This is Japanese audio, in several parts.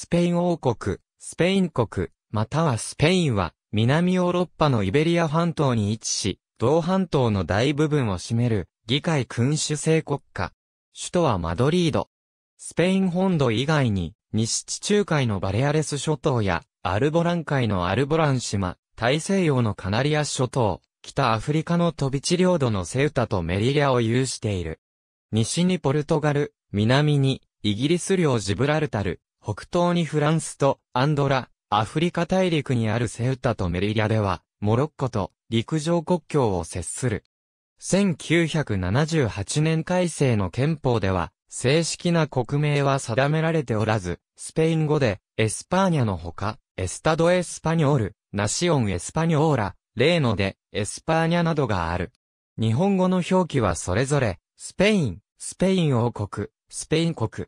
スペイン王国、スペイン国、またはスペインは、南ヨーロッパのイベリア半島に位置し、同半島の大部分を占める、議会君主制国家。首都はマドリード。スペイン本土以外に、西地中海のバレアレス諸島や、アルボラン海のアルボラン島、大西洋のカナリア諸島、北アフリカの飛び地領土のセウタとメリリアを有している。西にポルトガル、南にイギリス領ジブラルタル、北東にフランスとアンドラ、アフリカ大陸にあるセウタとメリリアでは、モロッコと陸上国境を接する。1978年改正の憲法では、正式な国名は定められておらず、スペイン語で、エスパーニャのほか、エスタドエスパニョール、ナシオンエスパニョーラ、例ので、エスパーニャなどがある。日本語の表記はそれぞれ、スペイン、スペイン王国、スペイン国、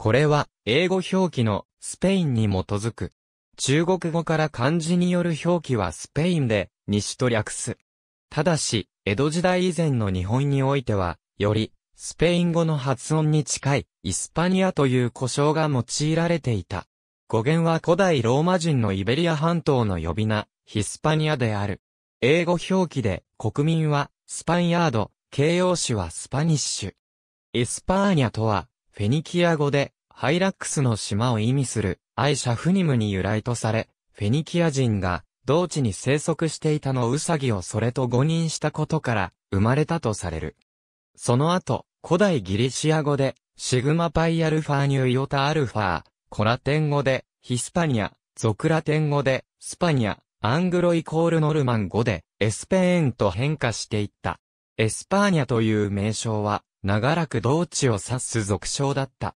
これは、英語表記のスペインに基づく。中国語から漢字による表記はスペインで、西と略す。ただし、江戸時代以前の日本においては、より、スペイン語の発音に近い、イスパニアという呼称が用いられていた。語源は古代ローマ人のイベリア半島の呼び名、ヒスパニアである。英語表記で、国民は、スパンヤード、形容詞はスパニッシュ。エスパーニャとは、フェニキア語で、ハイラックスの島を意味する、アイシャフニムに由来とされ、フェニキア人が、同地に生息していたのウサギをそれと誤認したことから、生まれたとされる。その後、古代ギリシア語で、シグマパイアルファーニューヨタアルファー、コラテン語で、ヒスパニア、ゾクラテン語で、スパニア、アングロイコールノルマン語で、エスペーンと変化していった。エスパーニャという名称は、長らく同地を指す俗称だった。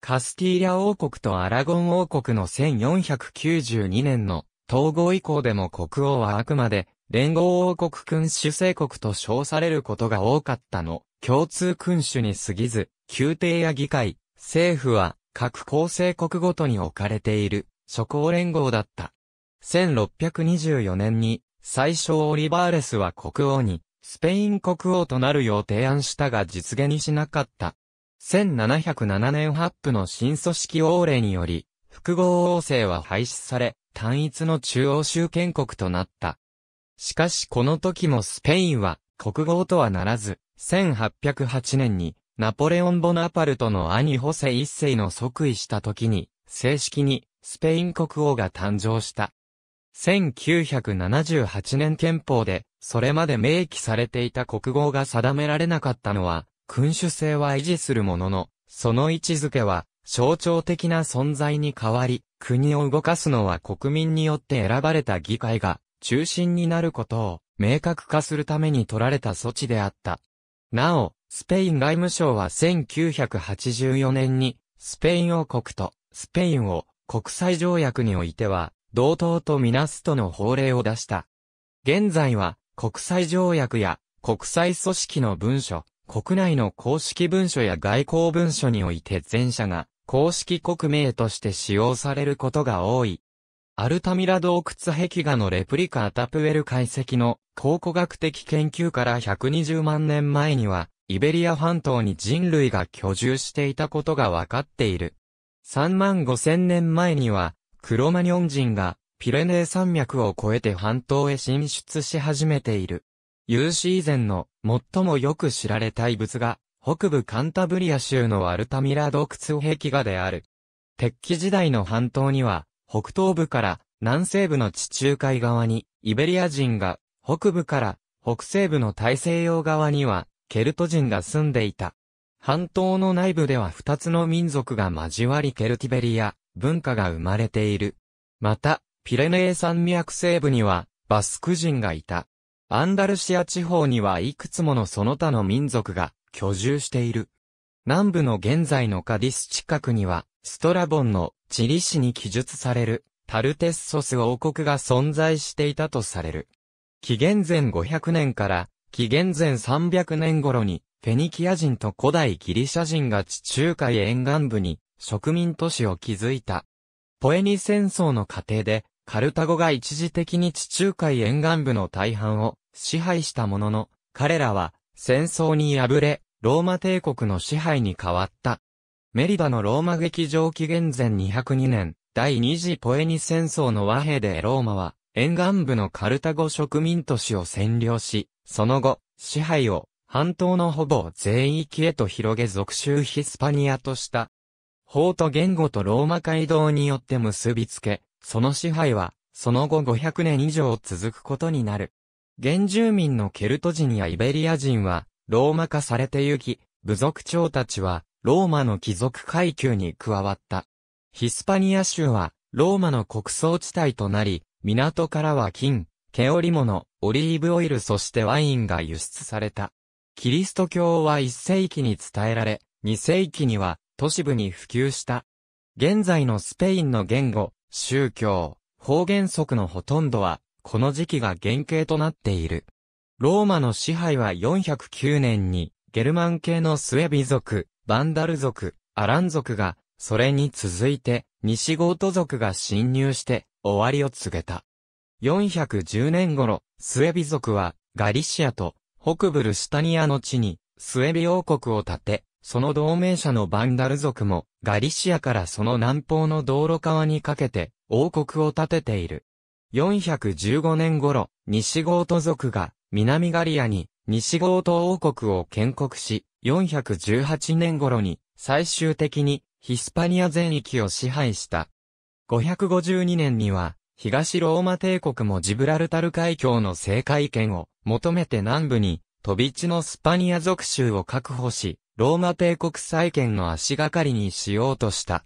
カスティーリャ王国とアラゴン王国の1492年の統合以降でも国王はあくまで連合王国君主制国と称されることが多かったの。共通君主に過ぎず、宮廷や議会、政府は各構成国ごとに置かれている諸侯連合だった。1624年に最初オリバーレスは国王にスペイン国王となるよう提案したが実現にしなかった。1707年発布の新組織王令により、複合王政は廃止され、単一の中央集権国となった。しかしこの時もスペインは国号とはならず、1808年にナポレオン・ボナパルトの兄ホセ一世の即位した時に、正式にスペイン国王が誕生した。1978年憲法でそれまで明記されていた国号が定められなかったのは、君主制は維持するものの、その位置づけは、象徴的な存在に変わり、国を動かすのは国民によって選ばれた議会が中心になることを明確化するために取られた措置であった。なお、スペイン外務省は1984年に、スペイン王国とスペインを国際条約においては、同等とみなすとの法令を出した。現在は、国際条約や国際組織の文書、国内の公式文書や外交文書において前者が公式国名として使用されることが多い。アルタミラ洞窟壁画のレプリカアタプエル解析の考古学的研究から120万年前には、イベリア半島に人類が居住していたことがわかっている。3万5千年前には、クロマニョン人がピレネー山脈を越えて半島へ進出し始めている。有史以前の最もよく知られた遺物が、北部カンタブリア州のアルタミラ洞窟壁画である。鉄器時代の半島には、北東部から南西部の地中海側に、イベリア人が、北部から北西部の大西洋側には、ケルト人が住んでいた。半島の内部では二つの民族が交わりケルティベリア、文化が生まれている。また、ピレネー山脈西部には、バスク人がいた。アンダルシア地方にはいくつものその他の民族が居住している。南部の現在のカディス近くには、ストラボンのチリ市に記述されるタルテッソス王国が存在していたとされる。紀元前500年から紀元前300年頃にフェニキア人と古代ギリシャ人が地中海沿岸部に植民都市を築いた。ポエニ戦争の過程でカルタゴが一時的に地中海沿岸部の大半を支配したものの、彼らは戦争に敗れ、ローマ帝国の支配に変わった。メリバのローマ劇場紀元前202年、第二次ポエニ戦争の和平でローマは、沿岸部のカルタゴ植民都市を占領し、その後、支配を半島のほぼ全域へと広げ属州ヒスパニアとした。法と言語とローマ街道によって結びつけ、その支配は、その後500年以上続くことになる。原住民のケルト人やイベリア人は、ローマ化されてゆき、部族長たちは、ローマの貴族階級に加わった。ヒスパニア州は、ローマの国葬地帯となり、港からは金、毛織物、オリーブオイルそしてワインが輸出された。キリスト教は1世紀に伝えられ、2世紀には都市部に普及した。現在のスペインの言語、宗教、方言則のほとんどは、この時期が原型となっている。ローマの支配は409年に、ゲルマン系のスエビ族、バンダル族、アラン族が、それに続いて、西ゴート族が侵入して、終わりを告げた。410年頃、スエビ族は、ガリシアと、北部ルシタニアの地に、スエビ王国を建て、その同盟者のバンダル族も、ガリシアからその南方の道路川にかけて、王国を建てている。415年頃、西ゴート族が、南ガリアに、西ゴート王国を建国し、418年頃に、最終的に、ヒスパニア全域を支配した。552年には、東ローマ帝国もジブラルタル海峡の政海権を求めて南部に飛び地のスパニア属州を確保し、ローマ帝国再建の足がかりにしようとした。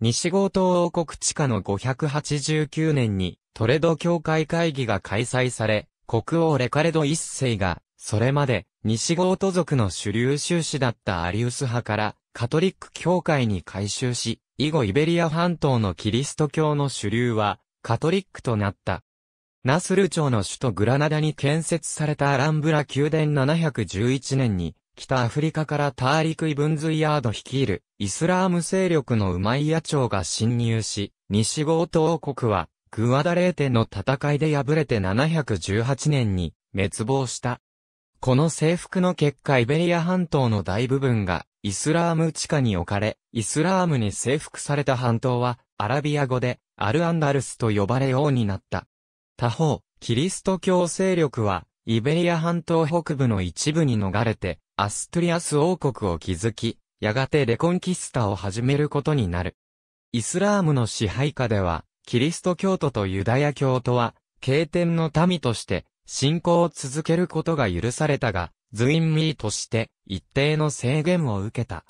西郷島王国地下の589年にトレド教会会議が開催され、国王レカレド一世が、それまで西郷都族の主流収支だったアリウス派からカトリック教会に改修し、以後イベリア半島のキリスト教の主流はカトリックとなった。ナスル朝の首都グラナダに建設されたアランブラ宮殿711年に北アフリカからターリク・イブンズイヤード率いるイスラーム勢力のウマイヤ朝が侵入し、西豪東国はグアダレーテの戦いで敗れて718年に滅亡した。この征服の結果イベリア半島の大部分がイスラーム地下に置かれ、イスラームに征服された半島はアラビア語でアルアンダルスと呼ばれようになった。他方、キリスト教勢力はイベリア半島北部の一部に逃れて、アストリアス王国を築き、やがてレコンキスタを始めることになる。イスラームの支配下では、キリスト教徒とユダヤ教徒は、経典の民として、信仰を続けることが許されたが、ズインミーとして、一定の制限を受けた。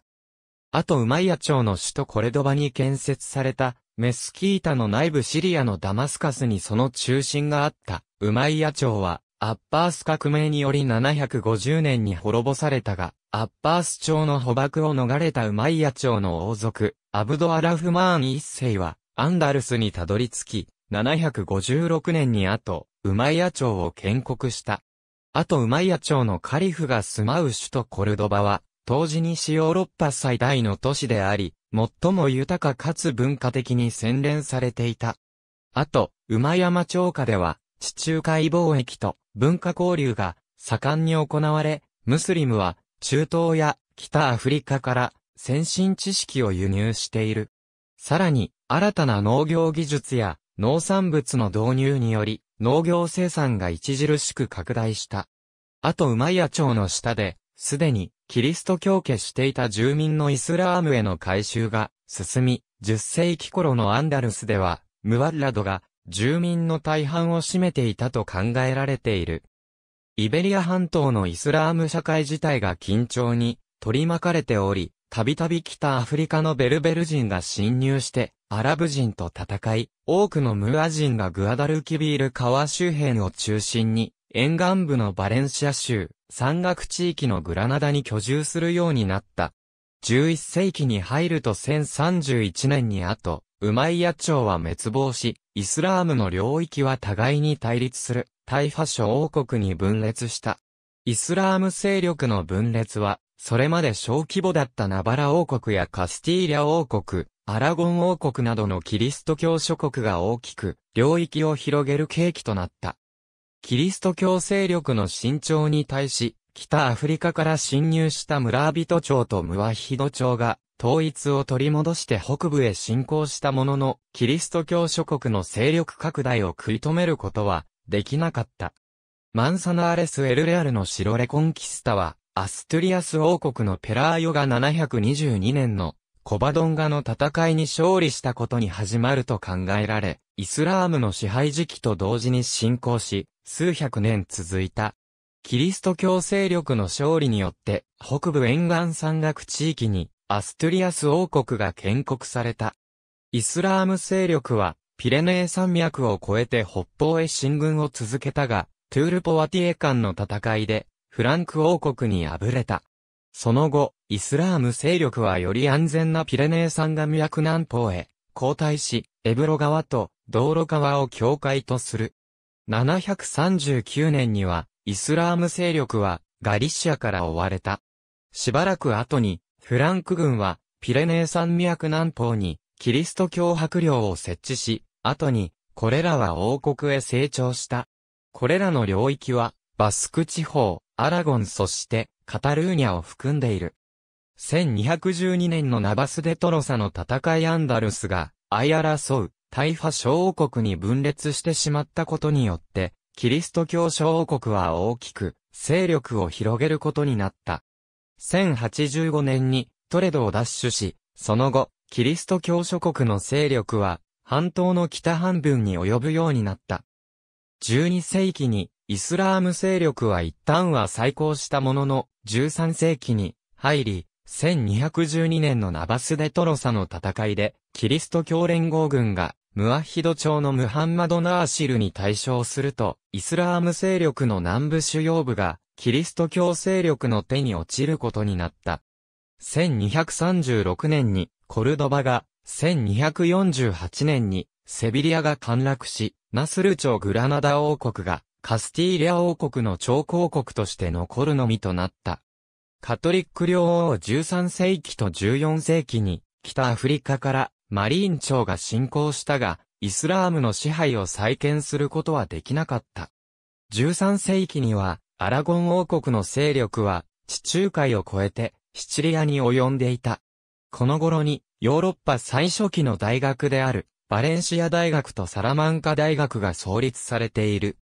あとウマイヤ朝の首都コレドバに建設された、メスキータの内部シリアのダマスカスにその中心があった、ウマイヤ朝は、アッパース革命により750年に滅ぼされたが、アッパース朝の捕獲を逃れたウマイヤ朝の王族、アブドアラフマーン一世は、アンダルスにたどり着き、756年に後、ウマイヤ朝を建国した。あとウマイヤ朝のカリフが住まう首都コルドバは、当時西ヨーロッパ最大の都市であり、最も豊かかつ文化的に洗練されていた。あと、馬山町下では、地中海貿易と文化交流が盛んに行われ、ムスリムは中東や北アフリカから先進知識を輸入している。さらに、新たな農業技術や農産物の導入により、農業生産が著しく拡大した。あと、ウマイヤ朝の下で、すでにキリスト教家していた住民のイスラームへの改修が進み、10世紀頃のアンダルスでは、ムワッラドが住民の大半を占めていたと考えられている。イベリア半島のイスラーム社会自体が緊張に取り巻かれており、たびたび北アフリカのベルベル人が侵入して、アラブ人と戦い、多くのムア人がグアダルキビール川周辺を中心に、沿岸部のバレンシア州、山岳地域のグラナダに居住するようになった。11世紀に入ると1031年に後、ウマイヤ朝は滅亡し、イスラームの領域は互いに対立する、大ファ諸王国に分裂した。イスラーム勢力の分裂は、それまで小規模だったナバラ王国やカスティーリャ王国、アラゴン王国などのキリスト教諸国が大きく、領域を広げる契機となった。キリスト教勢力の伸長に対し、北アフリカから侵入した村人町とムワヒド町が、統一を取り戻して北部へ侵攻したものの、キリスト教諸国の勢力拡大を食い止めることは、できなかった。マンサナーレス・エルレアルの城レコンキスタは、アストリアス王国のペラーヨが722年のコバドンガの戦いに勝利したことに始まると考えられ、イスラームの支配時期と同時に侵攻し、数百年続いた。キリスト教勢力の勝利によって、北部沿岸山岳地域にアストゥリアス王国が建国された。イスラーム勢力は、ピレネー山脈を越えて北方へ進軍を続けたが、トゥールポワティエ間の戦いで、フランク王国に敗れた。その後、イスラーム勢力はより安全なピレネー山脈南方へ、後退し、エブロ川と道路川を境界とする。739年には、イスラーム勢力は、ガリシアから追われた。しばらく後に、フランク軍は、ピレネー山脈南方に、キリスト教迫領を設置し、後に、これらは王国へ成長した。これらの領域は、バスク地方、アラゴンそして、カタルーニャを含んでいる。1212年のナバス・デ・トロサの戦いアンダルスが、相争う、大破小王国に分裂してしまったことによって、キリスト教小王国は大きく、勢力を広げることになった。1085年にトレドを奪取し、その後、キリスト教諸国の勢力は、半島の北半分に及ぶようになった。12世紀に、イスラーム勢力は一旦は再興したものの、13世紀に入り、1212年のナバスデトロサの戦いで、キリスト教連合軍が、ムアヒド朝のムハンマド・ナーシルに対象すると、イスラーム勢力の南部主要部が、キリスト教勢力の手に落ちることになった。1236年にコルドバが、1248年にセビリアが陥落し、ナスル朝グラナダ王国がカスティーリア王国の超公国として残るのみとなった。カトリック領王13世紀と14世紀に北アフリカからマリーン朝が侵攻したが、イスラームの支配を再建することはできなかった。13世紀にはアラゴン王国の勢力は地中海を越えてシチリアに及んでいた。この頃にヨーロッパ最初期の大学であるバレンシア大学とサラマンカ大学が創立されている。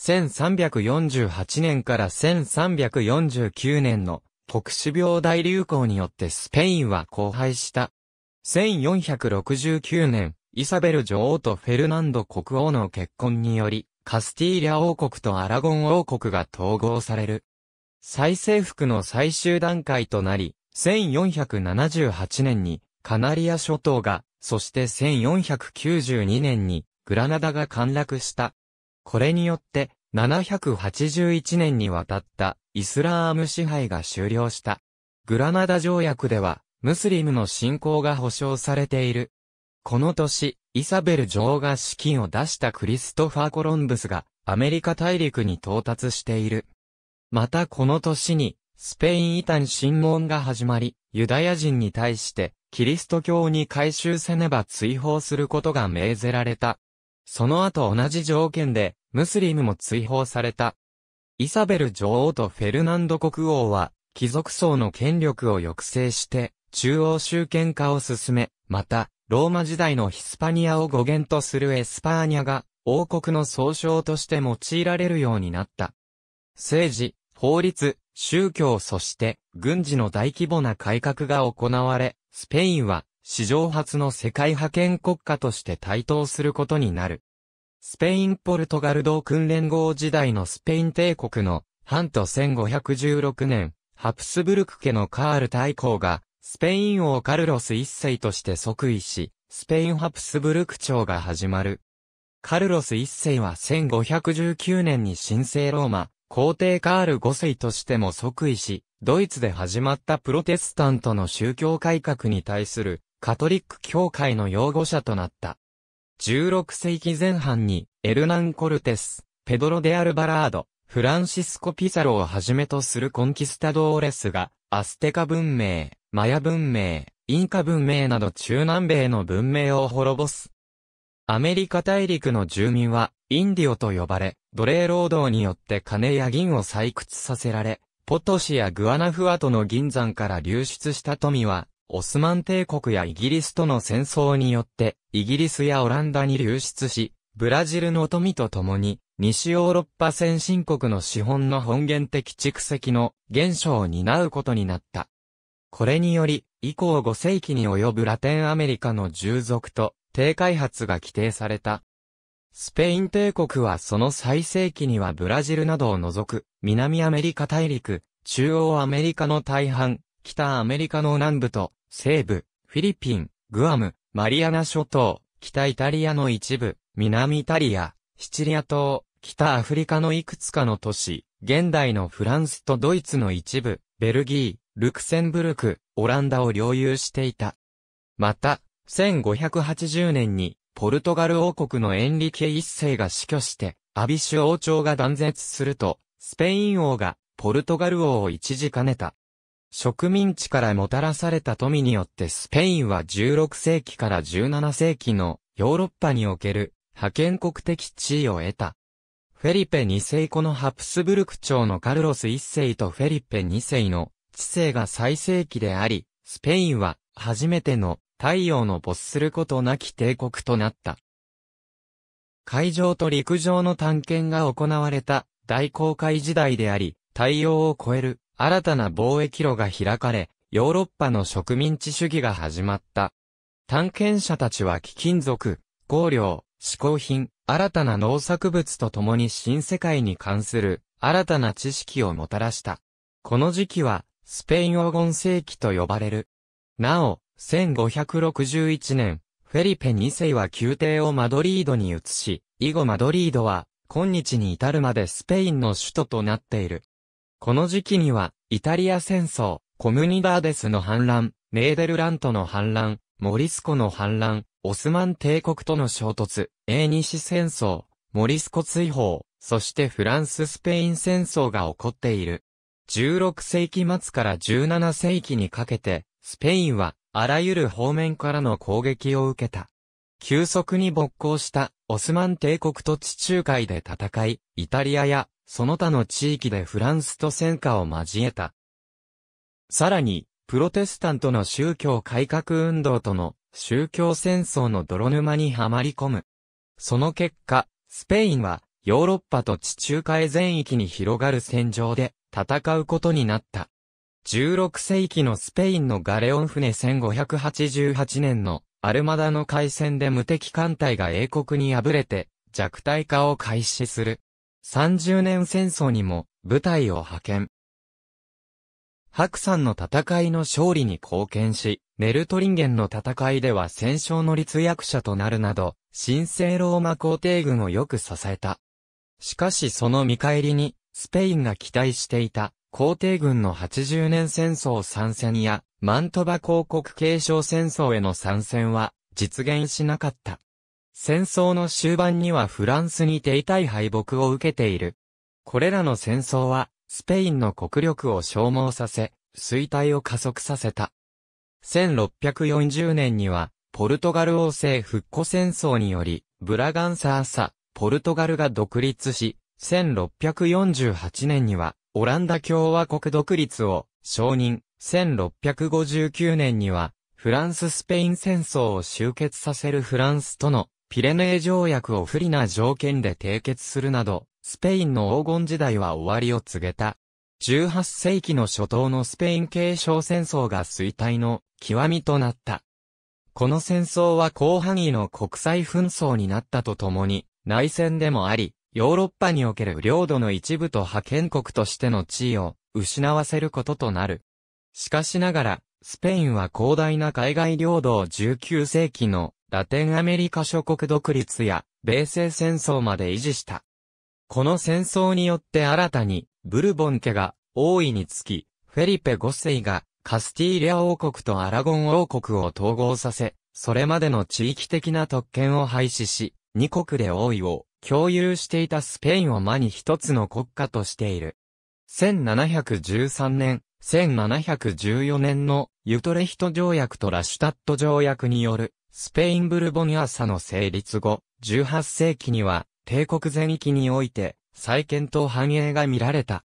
1348年から1349年の特殊病大流行によってスペインは荒廃した。1469年、イサベル女王とフェルナンド国王の結婚により、カスティーリャ王国とアラゴン王国が統合される。再征服の最終段階となり、1478年にカナリア諸島が、そして1492年にグラナダが陥落した。これによって、781年にわたったイスラーム支配が終了した。グラナダ条約では、ムスリムの信仰が保障されている。この年、イサベル女王が資金を出したクリストファー・コロンブスがアメリカ大陸に到達している。またこの年に、スペイン異端審問が始まり、ユダヤ人に対して、キリスト教に改宗せねば追放することが命ぜられた。その後同じ条件で、ムスリムも追放された。イサベル女王とフェルナンド国王は、貴族層の権力を抑制して、中央集権化を進め、また、ローマ時代のヒスパニアを語源とするエスパーニャが、王国の総称として用いられるようになった。政治、法律、宗教そして軍事の大規模な改革が行われ、スペインは史上初の世界派遣国家として台頭することになる。スペイン・ポルトガル同訓連合時代のスペイン帝国の、半と1516年、ハプスブルク家のカール大公が、スペイン王カルロス一世として即位し、スペインハプスブルク朝が始まる。カルロス一世は1519年に神聖ローマ、皇帝カール5世としても即位し、ドイツで始まったプロテスタントの宗教改革に対するカトリック教会の擁護者となった。16世紀前半にエルナン・コルテス、ペドロ・デ・アルバラード、フランシスコ・ピサロをはじめとするコンキスタドーレスがアステカ文明、マヤ文明、インカ文明など中南米の文明を滅ぼす。アメリカ大陸の住民は、インディオと呼ばれ、奴隷労働によって金や銀を採掘させられ、ポトシやグアナフアトの銀山から流出した富は、オスマン帝国やイギリスとの戦争によって、イギリスやオランダに流出し、ブラジルの富と共に、西ヨーロッパ先進国の資本の本源的蓄積の現象を担うことになった。これにより、以降5世紀に及ぶラテンアメリカの従属と、低開発が規定された。スペイン帝国はその最盛期にはブラジルなどを除く、南アメリカ大陸、中央アメリカの大半、北アメリカの南部と、西部、フィリピン、グアム、マリアナ諸島、北イタリアの一部、南イタリア、シチリア島、北アフリカのいくつかの都市、現代のフランスとドイツの一部、ベルギー、ルクセンブルク、オランダを領有していた。また、1580年に、ポルトガル王国のエンリケ一世が死去して、アビシュ王朝が断絶すると、スペイン王が、ポルトガル王を一時兼ねた。植民地からもたらされた富によってスペインは16世紀から17世紀のヨーロッパにおける派遣国的地位を得た。フェリペ2世子のハプスブルク朝のカルロス1世とフェリペ2世の知性が最盛期であり、スペインは初めての太陽の没することなき帝国となった。海上と陸上の探検が行われた大航海時代であり、太陽を超える新たな貿易路が開かれ、ヨーロッパの植民地主義が始まった。探検者たちは貴金属、香料、嗜好品、新たな農作物と共に新世界に関する新たな知識をもたらした。この時期は、スペイン黄金世紀と呼ばれる。なお、1561年、フェリペ2世は宮廷をマドリードに移し、以後マドリードは、今日に至るまでスペインの首都となっている。この時期には、イタリア戦争、コムニダーデスの反乱、ネーデルラントの反乱、モリスコの反乱、オスマン帝国との衝突、英西戦争、モリスコ追放、そしてフランス・スペイン戦争が起こっている。16世紀末から17世紀にかけて、スペインは、あらゆる方面からの攻撃を受けた。急速に勃興した、オスマン帝国と地中海で戦い、イタリアや、その他の地域でフランスと戦火を交えた。さらに、プロテスタントの宗教改革運動との宗教戦争の泥沼にはまり込む。その結果、スペインはヨーロッパと地中海全域に広がる戦場で戦うことになった。16世紀のスペインのガレオン船1588年のアルマダの海戦で無敵艦隊が英国に敗れて弱体化を開始する。30年戦争にも部隊を派遣。白山の戦いの勝利に貢献し、ネルトリンゲンの戦いでは戦勝の立役者となるなど、神聖ローマ皇帝軍をよく支えた。しかしその見返りに、スペインが期待していた皇帝軍の80年戦争参戦や、マントバ公国継承戦争への参戦は実現しなかった。戦争の終盤にはフランスに手痛い敗北を受けている。これらの戦争は、スペインの国力を消耗させ、衰退を加速させた。1640年には、ポルトガル王政復古戦争により、ブラガンサーサ、ポルトガルが独立し、1648年には、オランダ共和国独立を承認、1659年には、フランス・スペイン戦争を終結させるフランスとのピレネー条約を不利な条件で締結するなど、スペインの黄金時代は終わりを告げた。18世紀の初頭のスペイン継承戦争が衰退の極みとなった。この戦争は広範囲の国際紛争になったとともに、内戦でもあり、ヨーロッパにおける領土の一部と派遣国としての地位を失わせることとなる。しかしながら、スペインは広大な海外領土を19世紀のラテンアメリカ諸国独立や米西戦争まで維持した。この戦争によって新たに、ブルボン家が、王位につき、フェリペ5世が、カスティーリア王国とアラゴン王国を統合させ、それまでの地域的な特権を廃止し、二国で王位を共有していたスペインを間に一つの国家としている。1713年、1714年のユトレヒト条約とラシュタット条約によるスペインブルボニアサの成立後、18世紀には帝国全域において、再建と繁栄が見られた。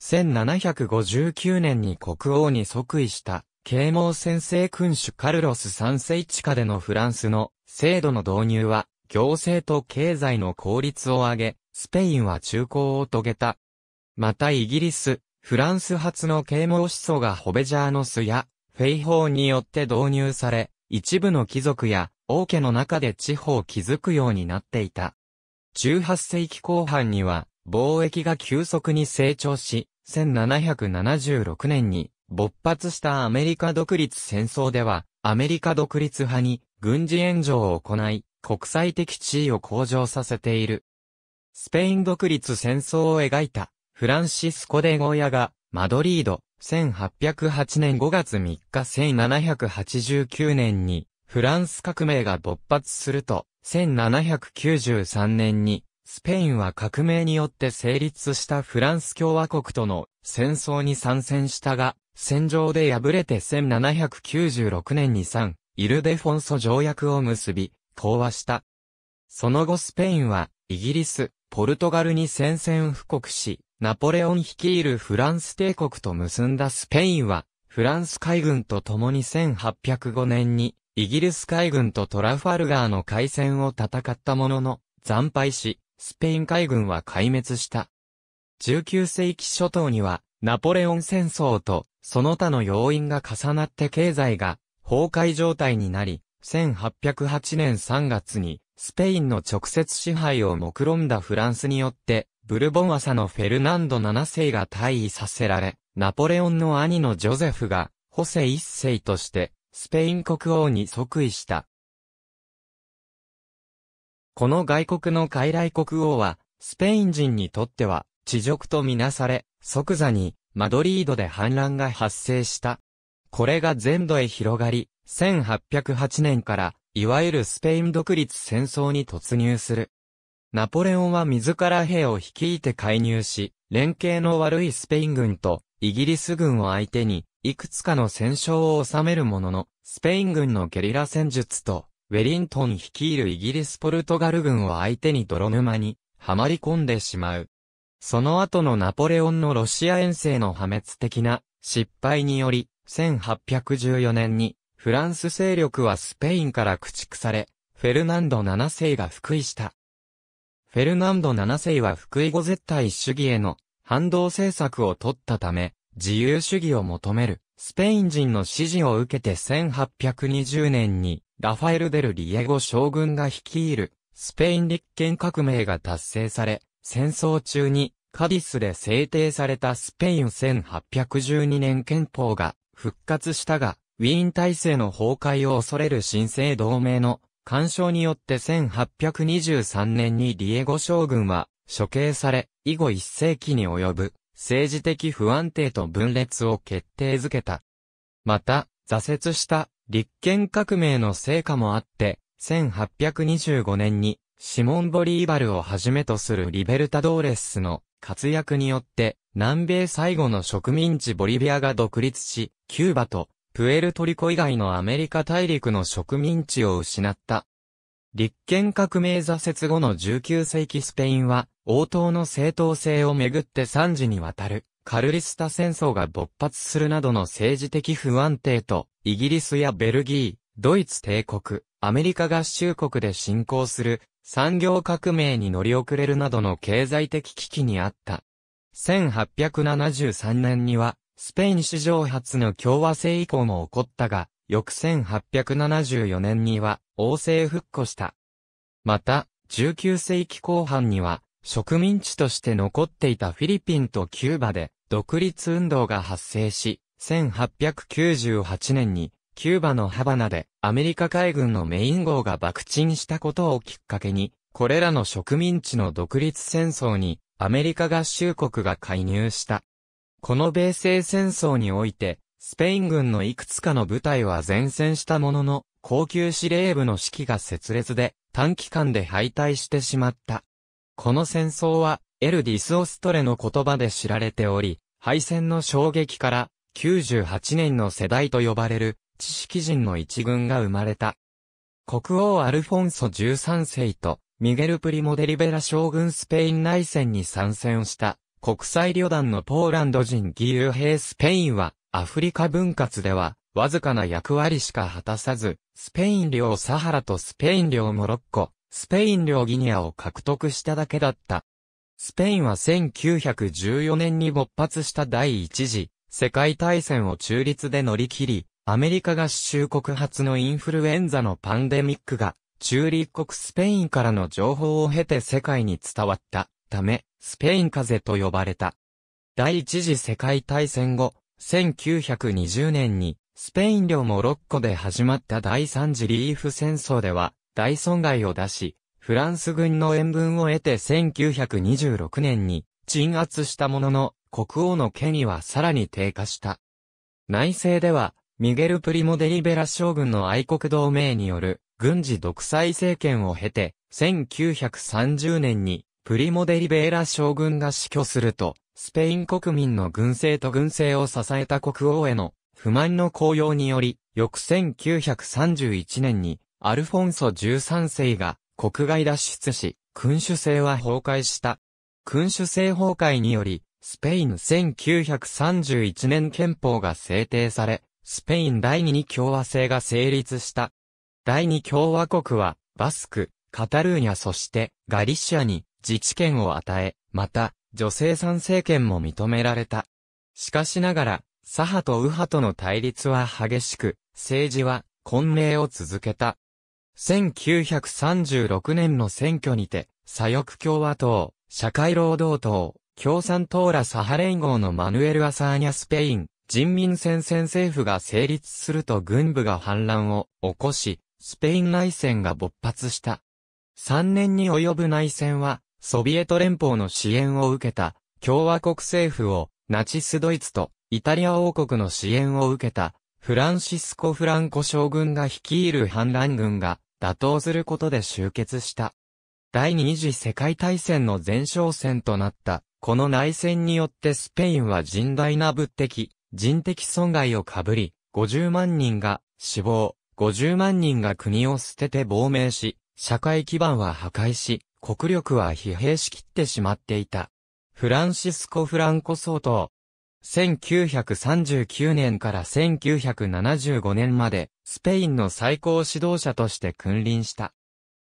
1759年に国王に即位した、啓蒙先生君主カルロス三世地下でのフランスの制度の導入は、行政と経済の効率を上げ、スペインは中高を遂げた。またイギリス、フランス発の啓蒙思想がホベジャーノスやフェイ法によって導入され、一部の貴族や王家の中で地方を築くようになっていた。18世紀後半には、貿易が急速に成長し、1776年に勃発したアメリカ独立戦争では、アメリカ独立派に軍事援助を行い、国際的地位を向上させている。スペイン独立戦争を描いた、フランシスコ・デ・ゴーヤが、マドリード、1808年5月3日1789年に、フランス革命が勃発すると、1793年に、スペインは革命によって成立したフランス共和国との戦争に参戦したが、戦場で敗れて1796年に3、イルデフォンソ条約を結び、講和した。その後スペインは、イギリス、ポルトガルに宣戦布告し、ナポレオン率いるフランス帝国と結んだスペインは、フランス海軍と共に1805年にイギリス海軍とトラファルガーの海戦を戦ったものの、惨敗し、スペイン海軍は壊滅した。19世紀初頭には、ナポレオン戦争と、その他の要因が重なって経済が崩壊状態になり、1808年3月に、スペインの直接支配を目論んだフランスによって、ブルボン朝のフェルナンド7世が退位させられ、ナポレオンの兄のジョゼフが、ホセ1世として、スペイン国王に即位した。この外国の傀儡国王は、スペイン人にとっては、地辱とみなされ、即座に、マドリードで反乱が発生した。これが全土へ広がり、1808年から、いわゆるスペイン独立戦争に突入する。ナポレオンは自ら兵を率いて介入し、連携の悪いスペイン軍とイギリス軍を相手に、いくつかの戦勝を収めるものの、スペイン軍のゲリラ戦術と、ウェリントン率いるイギリス・ポルトガル軍を相手に泥沼に、はまり込んでしまう。その後のナポレオンのロシア遠征の破滅的な失敗により、1814年にフランス勢力はスペインから駆逐され、フェルナンド7世が復位した。フェルナンド7世は復位後絶対主義への反動政策を取ったため、自由主義を求める、スペイン人の支持を受けて1820年に、ラファエル・デル・リエゴ将軍が率いる、スペイン立憲革命が達成され、戦争中に、カディスで制定されたスペイン1812年憲法が復活したが、ウィーン体制の崩壊を恐れる新生同盟の干渉によって1823年にリエゴ将軍は処刑され、以後一世紀に及ぶ政治的不安定と分裂を決定づけた。また、挫折した立憲革命の成果もあって、1825年にシモン・ボリーバルをはじめとするリベルタドーレスの活躍によって、南米最後の植民地ボリビアが独立し、キューバとプエルトリコ以外のアメリカ大陸の植民地を失った。立憲革命挫折後の19世紀スペインは、応答の正当性をめぐって惨事にわたる、カルリスタ戦争が勃発するなどの政治的不安定と、イギリスやベルギー、ドイツ帝国、アメリカ合衆国で進行する、産業革命に乗り遅れるなどの経済的危機にあった。1873年には、スペイン史上初の共和制以降も起こったが、翌1874年には王政復古した。また、19世紀後半には植民地として残っていたフィリピンとキューバで独立運動が発生し、1898年にキューバのハバナでアメリカ海軍のメイン号が爆沈したことをきっかけに、これらの植民地の独立戦争にアメリカ合衆国が介入した。この米西戦争においてスペイン軍のいくつかの部隊は前線したものの、高級司令部の指揮が設立で、短期間で敗退してしまった。この戦争は、エルディス・オストレの言葉で知られており、敗戦の衝撃から、98年の世代と呼ばれる、知識人の一軍が生まれた。国王アルフォンソ13世と、ミゲル・プリモ・デリベラ将軍スペイン内戦に参戦した、国際旅団のポーランド人義勇兵スペインは、アフリカ分割では、わずかな役割しか果たさず、スペイン領サハラとスペイン領モロッコ、スペイン領ギニアを獲得しただけだった。スペインは1914年に勃発した第一次世界大戦を中立で乗り切り、アメリカ合衆国発のインフルエンザのパンデミックが、中立国スペインからの情報を経て世界に伝わったため、スペイン風邪と呼ばれた。第一次世界大戦後、1920年に、スペイン領モロッコで始まった第三次リーフ戦争では、大損害を出し、フランス軍の援軍を得て1926年に鎮圧したものの、国王の権威はさらに低下した。内政では、ミゲル・プリモ・デリベラ将軍の愛国同盟による軍事独裁政権を経て、1930年にプリモ・デリベーラ将軍が死去すると、スペイン国民の軍政と軍政を支えた国王への不満の高揚により、翌1931年にアルフォンソ13世が国外脱出し、君主制は崩壊した。君主制崩壊により、スペイン1931年憲法が制定され、スペイン第二共和制が成立した。第二共和国は、バスク、カタルーニャそして、ガリシアに自治権を与え、また、女性参政権も認められた。しかしながら、左派と右派との対立は激しく、政治は混迷を続けた。1936年の選挙にて、左翼共和党、社会労働党、共産党ら左派連合のマヌエル・アサーニャ・スペイン、人民戦線政府が成立すると軍部が反乱を起こし、スペイン内戦が勃発した。3年に及ぶ内戦は、ソビエト連邦の支援を受けた共和国政府をナチスドイツとイタリア王国の支援を受けたフランシスコ・フランコ将軍が率いる反乱軍が打倒することで集結した。第二次世界大戦の前哨戦となったこの内戦によってスペインは甚大な物的、人的損害をかぶり、50万人が死亡、50万人が国を捨てて亡命し、社会基盤は破壊し、国力は疲弊しきってしまっていた。フランシスコ・フランコ総統。1939年から1975年まで、スペインの最高指導者として君臨した。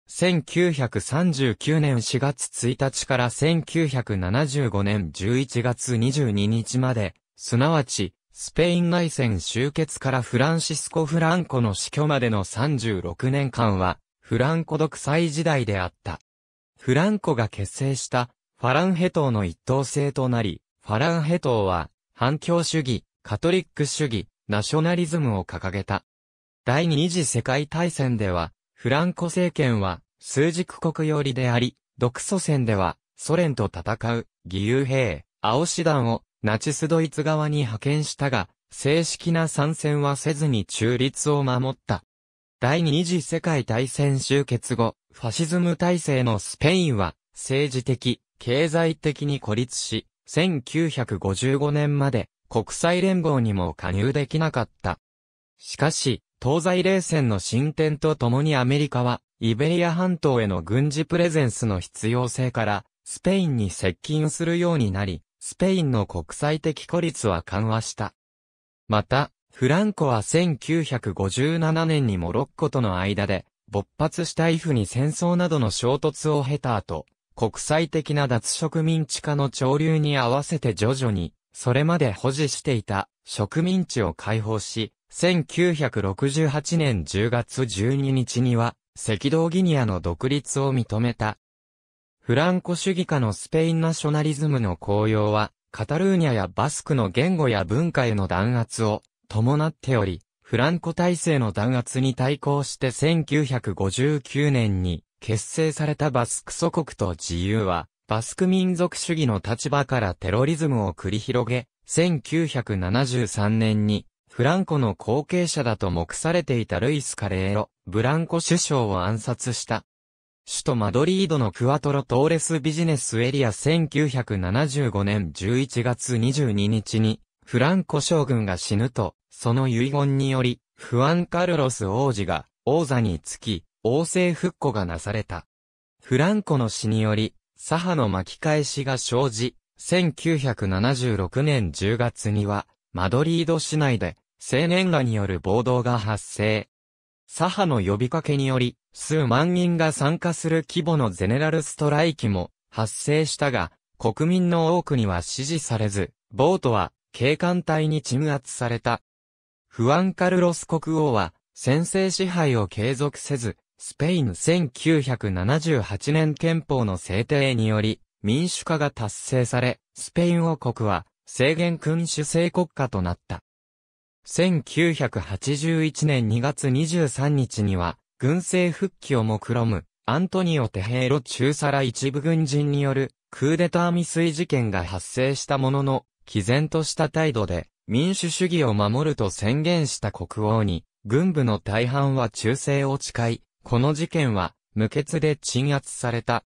1939年4月1日から1975年11月22日まで、すなわち、スペイン内戦終結からフランシスコ・フランコの死去までの36年間は、フランコ独裁時代であった。フランコが結成したファランヘ党の一党制となり、ファランヘ党は反共主義、カトリック主義、ナショナリズムを掲げた。第二次世界大戦では、フランコ政権は数軸国寄りであり、独ソ戦ではソ連と戦う義勇兵、青師団をナチスドイツ側に派遣したが、正式な参戦はせずに中立を守った。第二次世界大戦終結後、ファシズム体制のスペインは、政治的、経済的に孤立し、1955年まで国際連合にも加入できなかった。しかし、東西冷戦の進展とともにアメリカは、イベリア半島への軍事プレゼンスの必要性から、スペインに接近するようになり、スペインの国際的孤立は緩和した。また、フランコは1957年にモロッコとの間で、勃発したイフに戦争などの衝突を経た後、国際的な脱植民地化の潮流に合わせて徐々に、それまで保持していた植民地を解放し、1968年10月12日には、赤道ギニアの独立を認めた。フランコ主義家のスペインナショナリズムの高揚は、カタルーニャやバスクの言語や文化への弾圧を伴っており、フランコ体制の弾圧に対抗して1959年に結成されたバスク祖国と自由は、バスク民族主義の立場からテロリズムを繰り広げ、1973年にフランコの後継者だと目されていたルイス・カレーロ、ブランコ首相を暗殺した。首都マドリードのクワトロ・トーレスビジネスエリア1975年11月22日に、フランコ将軍が死ぬと、その遺言により、フアン・カルロス王子が王座につき、王政復古がなされた。フランコの死により、左派の巻き返しが生じ、1976年10月には、マドリード市内で、青年らによる暴動が発生。左派の呼びかけにより、数万人が参加する規模のゼネラルストライキも発生したが、国民の多くには支持されず、ボートは警官隊に鎮圧された。フアンカルロス国王は、先制支配を継続せず、スペイン1978年憲法の制定により、民主化が達成され、スペイン王国は、制限君主制国家となった。1981年2月23日には、軍政復帰を目論む、アントニオ・テヘーロ中佐ら一部軍人による、クーデター未遂事件が発生したものの、毅然とした態度で、民主主義を守ると宣言した国王に、軍部の大半は忠誠を誓い、この事件は、無血で鎮圧された。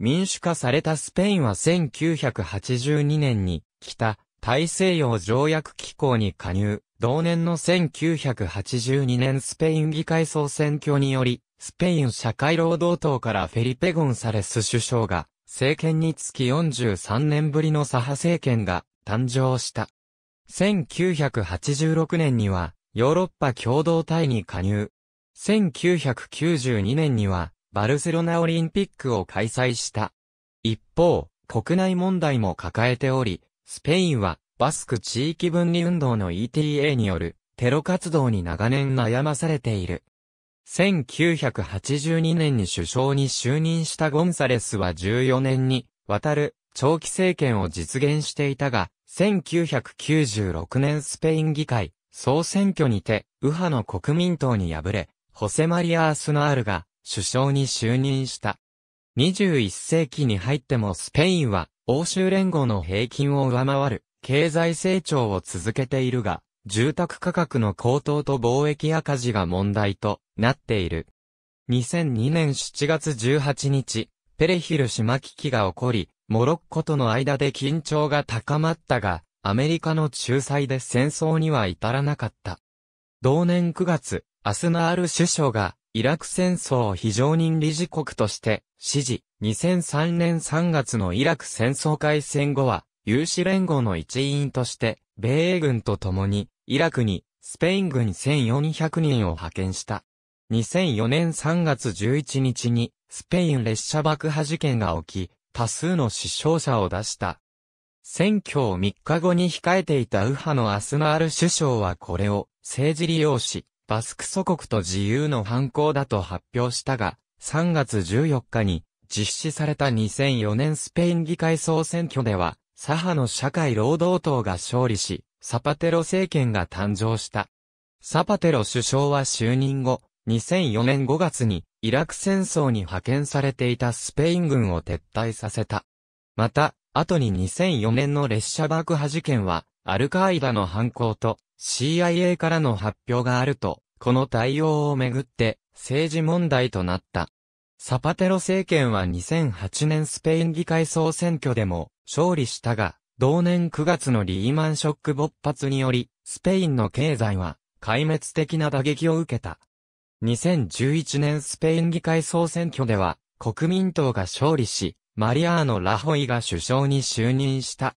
民主化されたスペインは1982年に、北、大西洋条約機構に加入、同年の1982年スペイン議会総選挙により、スペイン社会労働党からフェリペ・ゴンサレス首相が、政権につき43年ぶりの左派政権が誕生した。1986年には、ヨーロッパ共同体に加入。1992年には、バルセロナオリンピックを開催した。一方、国内問題も抱えており、スペインは、バスク地域分離運動の ETA による、テロ活動に長年悩まされている。1982年に首相に就任したゴンサレスは14年に、わたる、長期政権を実現していたが、1996年スペイン議会、総選挙にて、右派の国民党に敗れ、ホセマリア・アスナールが首相に就任した。21世紀に入ってもスペインは欧州連合の平均を上回る経済成長を続けているが、住宅価格の高騰と貿易赤字が問題となっている。2002年7月18日、ペレヒル島危機が起こり、モロッコとの間で緊張が高まったが、アメリカの仲裁で戦争には至らなかった。同年9月、アスナール首相が、イラク戦争を非常任理事国として、指示、2003年3月のイラク戦争開戦後は、有志連合の一員として、米英軍と共に、イラクに、スペイン軍1400人を派遣した。2004年3月11日に、スペイン列車爆破事件が起き、多数の死傷者を出した。選挙を3日後に控えていた右派のアスナール首相はこれを政治利用し、バスク祖国と自由の反抗だと発表したが、3月14日に実施された2004年スペイン議会総選挙では、左派の社会労働党が勝利し、サパテロ政権が誕生した。サパテロ首相は就任後、2004年5月にイラク戦争に派遣されていたスペイン軍を撤退させた。また、後に2004年の列車爆破事件は、アルカイダの犯行と CIA からの発表があると、この対応をめぐって政治問題となった。サパテロ政権は2008年スペイン議会総選挙でも勝利したが、同年9月のリーマンショック勃発により、スペインの経済は壊滅的な打撃を受けた。2011年スペイン議会総選挙では、国民党が勝利し、マリアーノ・ラホイが首相に就任した。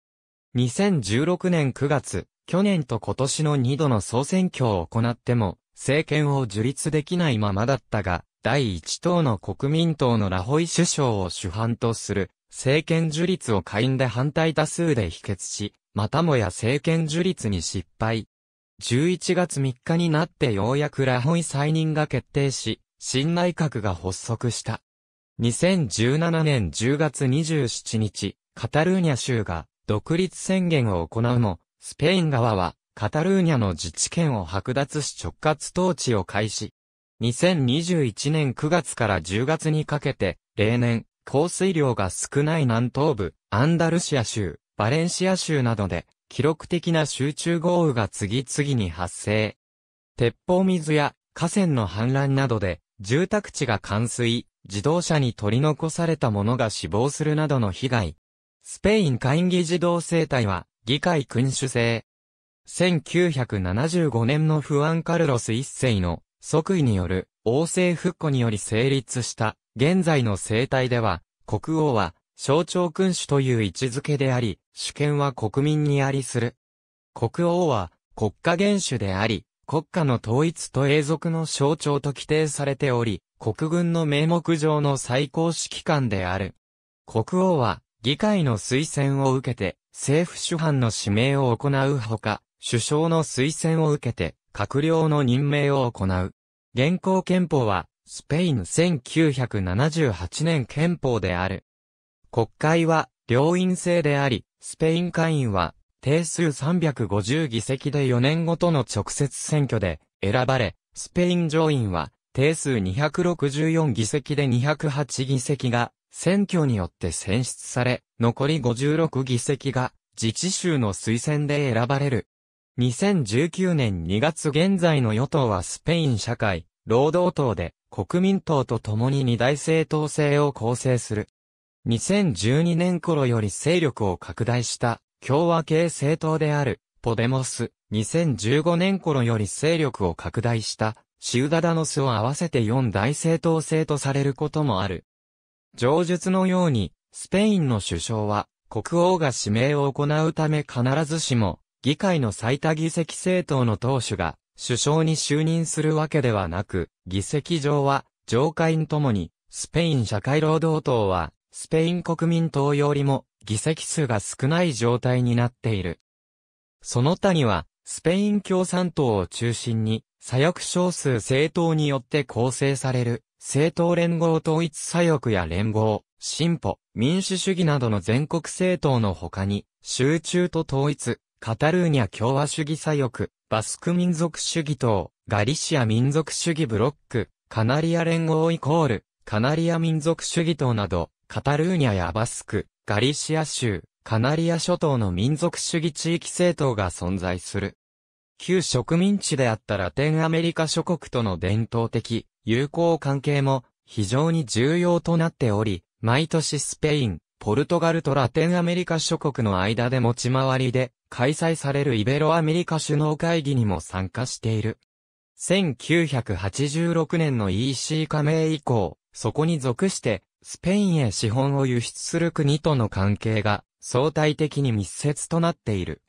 2016年9月、去年と今年の2度の総選挙を行っても、政権を樹立できないままだったが、第1党の国民党のラホイ首相を主犯とする、政権樹立を下院で反対多数で否決し、またもや政権樹立に失敗。11月3日になってようやくラホイ再任が決定し、新内閣が発足した。2017年10月27日、カタルーニャ州が独立宣言を行うも、スペイン側はカタルーニャの自治権を剥奪し直轄統治を開始。2021年9月から10月にかけて、例年、降水量が少ない南東部、アンダルシア州、バレンシア州などで記録的な集中豪雨が次々に発生。鉄砲水や河川の氾濫などで住宅地が冠水、自動車に取り残された者が死亡するなどの被害。スペイン会議児童生態は議会君主制。1975年のフアン・カルロス一世の即位による王政復古により成立した現在の生態では国王は象徴君主という位置づけであり、主権は国民にありする。国王は国家元首であり、国家の統一と永続の象徴と規定されており、国軍の名目上の最高指揮官である。国王は議会の推薦を受けて政府主犯の指名を行うほか、首相の推薦を受けて閣僚の任命を行う。現行憲法はスペイン1978年憲法である。国会は両院制であり、スペイン会員は定数350議席で4年ごとの直接選挙で選ばれ、スペイン上院は定数264議席で208議席が選挙によって選出され、残り56議席が自治州の推薦で選ばれる。2019年2月現在の与党はスペイン社会、労働党で国民党と共に二大政党制を構成する。2012年頃より勢力を拡大した共和系政党であるポデモス、2015年頃より勢力を拡大したシウダダノスを合わせて4大政党制とされることもある。上述のように、スペインの首相は国王が指名を行うため必ずしも議会の最多議席政党の党首が首相に就任するわけではなく、議席上は上下院ともにスペイン社会労働党はスペイン国民党よりも議席数が少ない状態になっている。その他には、スペイン共産党を中心に、左翼少数政党によって構成される、政党連合統一左翼や連合、進歩、民主主義などの全国政党の他に、集中と統一、カタルーニャ共和主義左翼、バスク民族主義党、ガリシア民族主義ブロック、カナリア連合イコール、カナリア民族主義党など、カタルーニャやバスク、ガリシア州、カナリア諸島の民族主義地域政党が存在する。旧植民地であったラテンアメリカ諸国との伝統的、友好関係も非常に重要となっており、毎年スペイン、ポルトガルとラテンアメリカ諸国の間で持ち回りで開催されるイベロアメリカ首脳会議にも参加している。1986年の EC 加盟以降、そこに属してスペインへ資本を輸出する国との関係が相対的に密接となっている。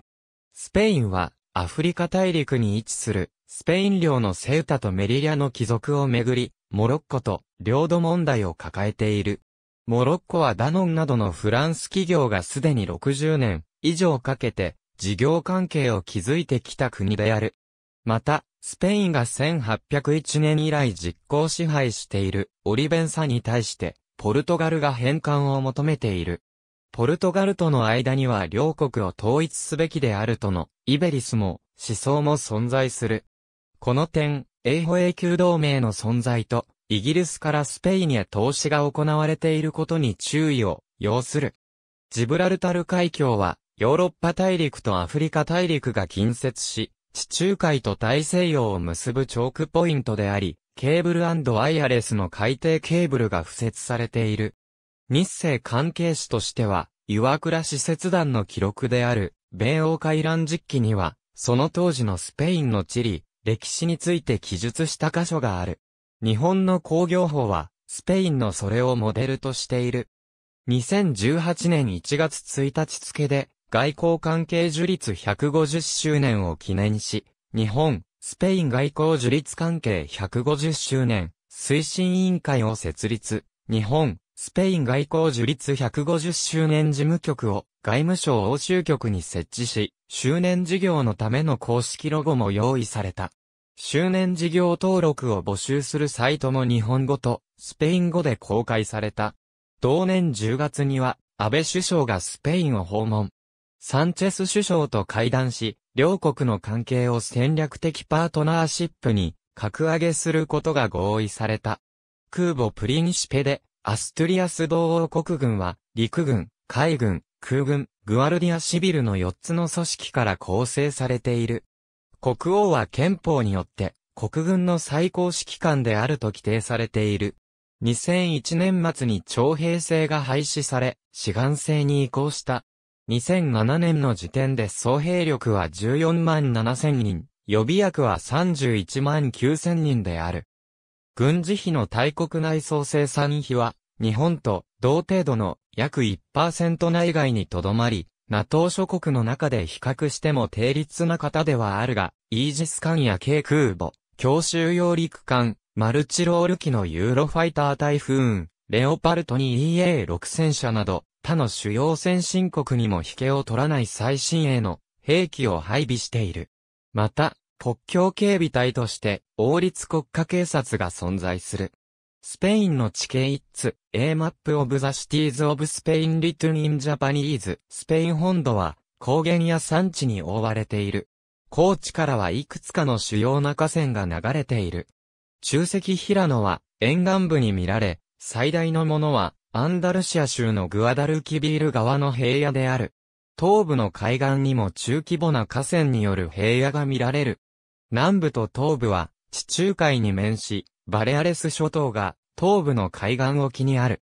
スペインはアフリカ大陸に位置するスペイン領のセウタとメリリアの貴族をめぐり、モロッコと領土問題を抱えている。モロッコはダノンなどのフランス企業がすでに60年以上かけて事業関係を築いてきた国である。また、スペインが1801年以来実効支配しているオリベンサに対して、ポルトガルが返還を求めている。ポルトガルとの間には両国を統一すべきであるとのイベリスも思想も存在する。この点、英保永久同盟の存在と、イギリスからスペインへ投資が行われていることに注意を要する。ジブラルタル海峡は、ヨーロッパ大陸とアフリカ大陸が近接し、地中海と大西洋を結ぶチョークポイントであり、ケーブルワイヤレスの海底ケーブルが付設されている。日清関係史としては、岩倉使節団の記録である、米欧海乱実記には、その当時のスペインの地理、歴史について記述した箇所がある。日本の工業法は、スペインのそれをモデルとしている。2018年1月1日付で、外交関係樹立150周年を記念し、日本、スペイン外交樹立関係150周年推進委員会を設立。日本、スペイン外交樹立150周年事務局を外務省欧州局に設置し、周年事業のための公式ロゴも用意された。周年事業登録を募集するサイトも日本語とスペイン語で公開された。同年10月には安倍首相がスペインを訪問。サンチェス首相と会談し、両国の関係を戦略的パートナーシップに格上げすることが合意された。空母プリンシペで、アストゥリアス同王国軍は、陸軍、海軍、空軍、グアルディアシビルの4つの組織から構成されている。国王は憲法によって、国軍の最高指揮官であると規定されている。2001年末に徴兵制が廃止され、志願制に移行した。2007年の時点で総兵力は14万7000人、予備役は31万9000人である。軍事費の大国内総生産費は、日本と同程度の約1%内外にとどまり、NATO 諸国の中で比較しても低率な方ではあるが、イージス艦や軽空母、強襲揚陸艦、マルチロール機のユーロファイタータイフーン、レオパルト 2EA6000 車など、他の主要先進国にも引けを取らない最新鋭の兵器を配備している。また、国境警備隊として王立国家警察が存在する。スペインの地形一つ、A Map of the Cities of Spain Written in Japanese スペイン本土は高原や山地に覆われている。高地からはいくつかの主要な河川が流れている。中石平野は沿岸部に見られ、最大のものはアンダルシア州のグアダルキビール川の平野である。東部の海岸にも中規模な河川による平野が見られる。南部と東部は地中海に面し、バレアレス諸島が東部の海岸沖にある。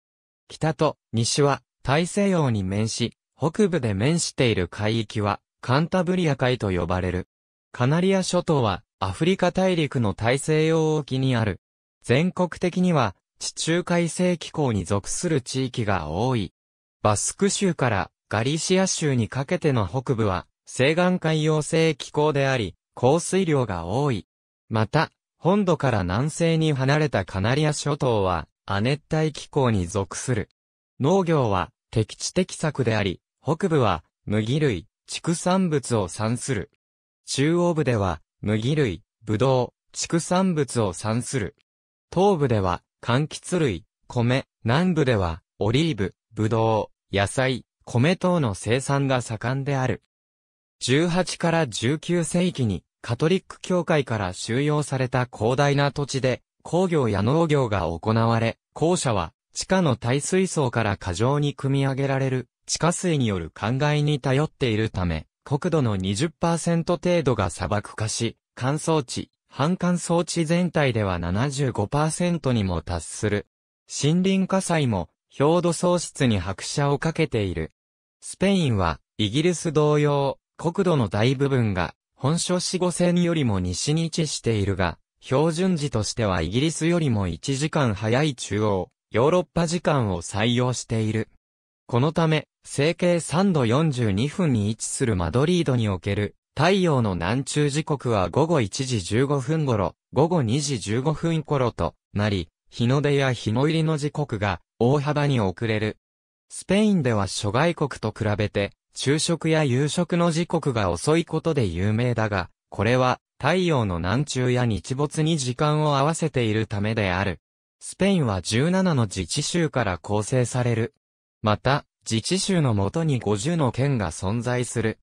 北と西は大西洋に面し、北部で面している海域はカンタブリア海と呼ばれる。カナリア諸島はアフリカ大陸の大西洋沖にある。全国的には地中海性気候に属する地域が多い。バスク州からガリシア州にかけての北部は西岸海洋性気候であり、降水量が多い。また、本土から南西に離れたカナリア諸島は亜熱帯気候に属する。農業は適地的作であり、北部は麦類、畜産物を産する。中央部では麦類、ブドウ、畜産物を産する。東部では柑橘類、米、南部では、オリーブ、ブドウ、野菜、米等の生産が盛んである。18から19世紀に、カトリック教会から収容された広大な土地で、工業や農業が行われ、校舎は、地下の耐水層から過剰に組み上げられる、地下水による灌漑に頼っているため、国土の20%程度が砂漠化し、乾燥地、半管装置全体では75%にも達する。森林火災も、氷土喪失に拍車をかけている。スペインは、イギリス同様、国土の大部分が、本所四五線よりも西に位置しているが、標準時としてはイギリスよりも1時間早い中央、ヨーロッパ時間を採用している。このため、整形3度42分に位置するマドリードにおける、太陽の南中時刻は午後1時15分頃、午後2時15分頃となり、日の出や日の入りの時刻が大幅に遅れる。スペインでは諸外国と比べて、昼食や夕食の時刻が遅いことで有名だが、これは太陽の南中や日没に時間を合わせているためである。スペインは17の自治州から構成される。また、自治州のもとに50の県が存在する。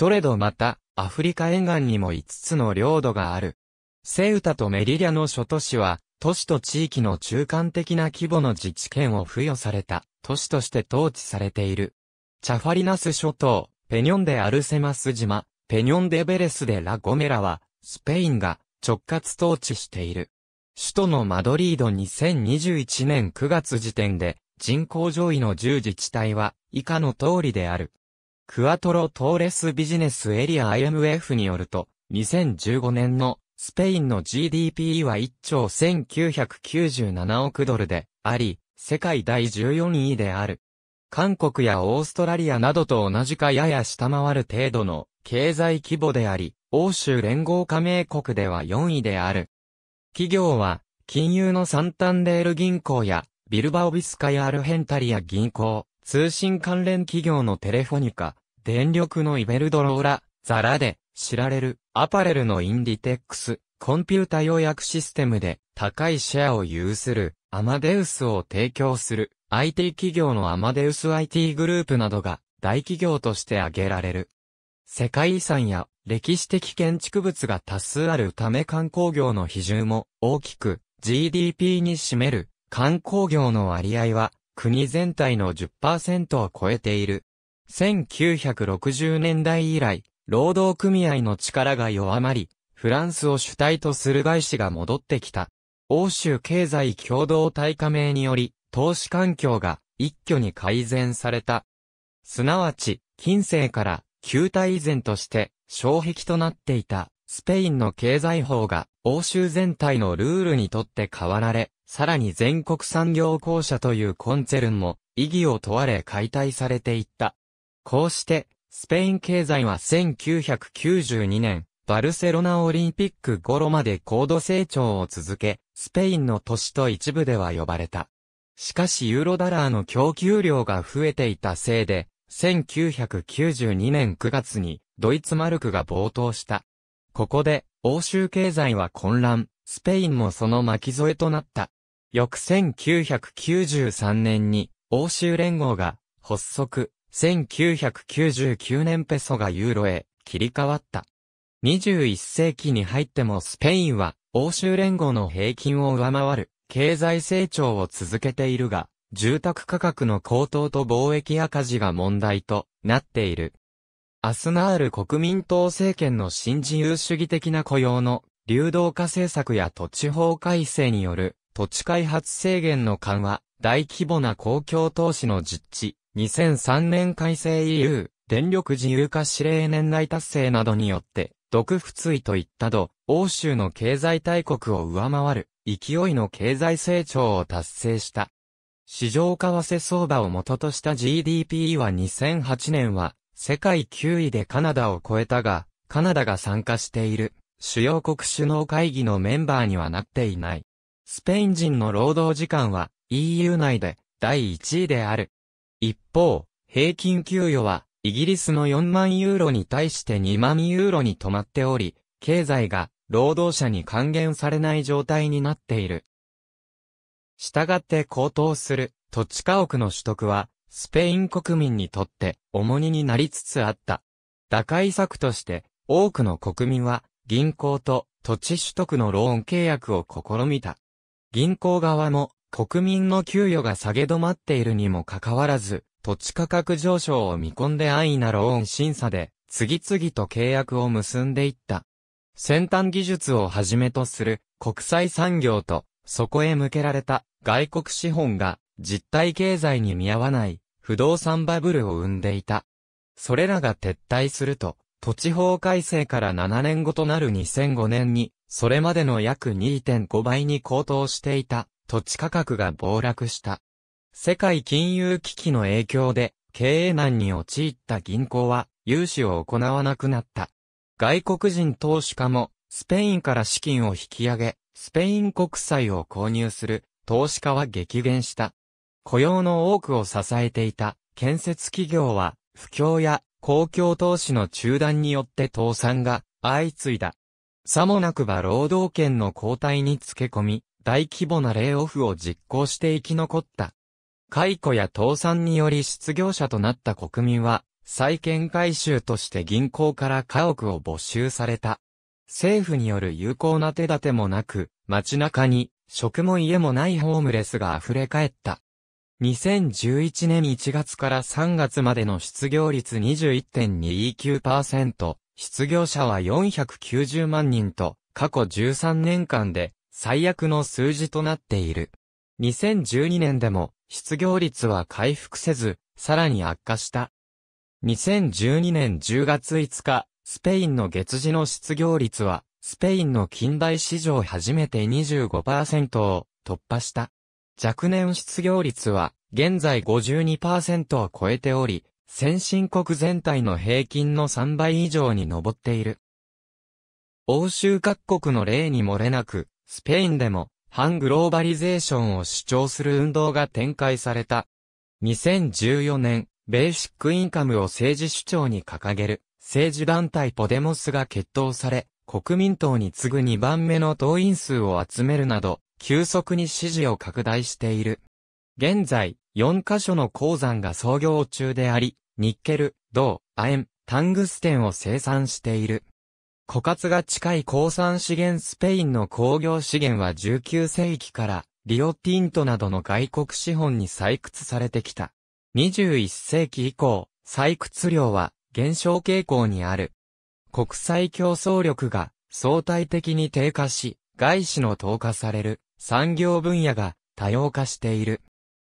どれどまた、アフリカ沿岸にも5つの領土がある。セウタとメリリャの諸都市は、都市と地域の中間的な規模の自治権を付与された都市として統治されている。チャファリナス諸島、ペニョンデアルセマス島、ペニョンデベレスでラゴメラは、スペインが直轄統治している。首都のマドリード2021年9月時点で人口上位の10自治体は以下の通りである。クアトロ・トーレスビジネスエリア IMF によると、2015年のスペインの GDP は1兆1997億ドルであり、世界第14位である。韓国やオーストラリアなどと同じかやや下回る程度の経済規模であり、欧州連合加盟国では4位である。企業は、金融のサンタンデール銀行や、ビルバオビスカやアルヘンタリア銀行、通信関連企業のテレフォニカ、電力のイベルドローラ、ザラで知られるアパレルのインディテックス、コンピュータ予約システムで高いシェアを有するアマデウスを提供する IT 企業のアマデウス IT グループなどが大企業として挙げられる。世界遺産や歴史的建築物が多数あるため観光業の比重も大きく GDP に占める観光業の割合は国全体の10%を超えている。1960年代以来、労働組合の力が弱まり、フランスを主体とする外資が戻ってきた。欧州経済共同体加盟により、投資環境が一挙に改善された。すなわち、近世から旧体依然として障壁となっていたスペインの経済法が欧州全体のルールにとって変わられ、さらに全国産業公社というコンツェルンも意義を問われ解体されていった。こうして、スペイン経済は1992年、バルセロナオリンピック頃まで高度成長を続け、スペインの都市と一部では呼ばれた。しかしユーロダラーの供給量が増えていたせいで、1992年9月にドイツマルクが暴騰した。ここで、欧州経済は混乱、スペインもその巻き添えとなった。翌1993年に欧州連合が発足、1999年ペソがユーロへ切り替わった。21世紀に入ってもスペインは欧州連合の平均を上回る経済成長を続けているが、住宅価格の高騰と貿易赤字が問題となっている。アスナール国民党政権の新自由主義的な雇用の流動化政策や土地法改正による土地開発制限の緩和、大規模な公共投資の実地、2003年改正 EU、電力自由化指令年内達成などによって、独不追といったど、欧州の経済大国を上回る、勢いの経済成長を達成した。市場為替相場を元とした GDP は2008年は、世界9位でカナダを超えたが、カナダが参加している、主要国首脳会議のメンバーにはなっていない。スペイン人の労働時間は EU 内で第1位である。一方、平均給与はイギリスの4万ユーロに対して2万ユーロに止まっており、経済が労働者に還元されない状態になっている。したがって高騰する土地家屋の取得は、スペイン国民にとって重荷になりつつあった。打開策として、多くの国民は銀行と土地取得のローン契約を試みた。銀行側も国民の給与が下げ止まっているにもかかわらず、土地価格上昇を見込んで安易なローン審査で、次々と契約を結んでいった。先端技術をはじめとする国際産業と、そこへ向けられた外国資本が実体経済に見合わない不動産バブルを生んでいた。それらが撤退すると、土地法改正から7年後となる2005年に、それまでの約2.5倍に高騰していた土地価格が暴落した。世界金融危機の影響で経営難に陥った銀行は融資を行わなくなった。外国人投資家もスペインから資金を引き上げ、スペイン国債を購入する投資家は激減した。雇用の多くを支えていた建設企業は不況や公共投資の中断によって倒産が相次いだ。さもなくば労働権の交代につけ込み、大規模なレイオフを実行して生き残った。解雇や倒産により失業者となった国民は、債権回収として銀行から家屋を没収された。政府による有効な手立てもなく、街中に、食も家もないホームレスが溢れ返った。2011年1月から3月までの失業率21.29%、失業者は490万人と、過去13年間で最悪の数字となっている。2012年でも失業率は回復せず、さらに悪化した。2012年10月5日、スペインの月次の失業率は、スペインの近代史上初めて25%を突破した。若年失業率は現在52%を超えており、先進国全体の平均の3倍以上に上っている。欧州各国の例に漏れなく、スペインでも、反グローバリゼーションを主張する運動が展開された。2014年、ベーシックインカムを政治主張に掲げる、政治団体ポデモスが決闘され、国民党に次ぐ2番目の党員数を集めるなど、急速に支持を拡大している。現在、4カ所の鉱山が創業中であり、ニッケル、銅、亜鉛、タングステンを生産している。枯渇が近い鉱産資源スペインの工業資源は19世紀からリオティントなどの外国資本に採掘されてきた。21世紀以降、採掘量は減少傾向にある。国際競争力が相対的に低下し、外資の投下される産業分野が多様化している。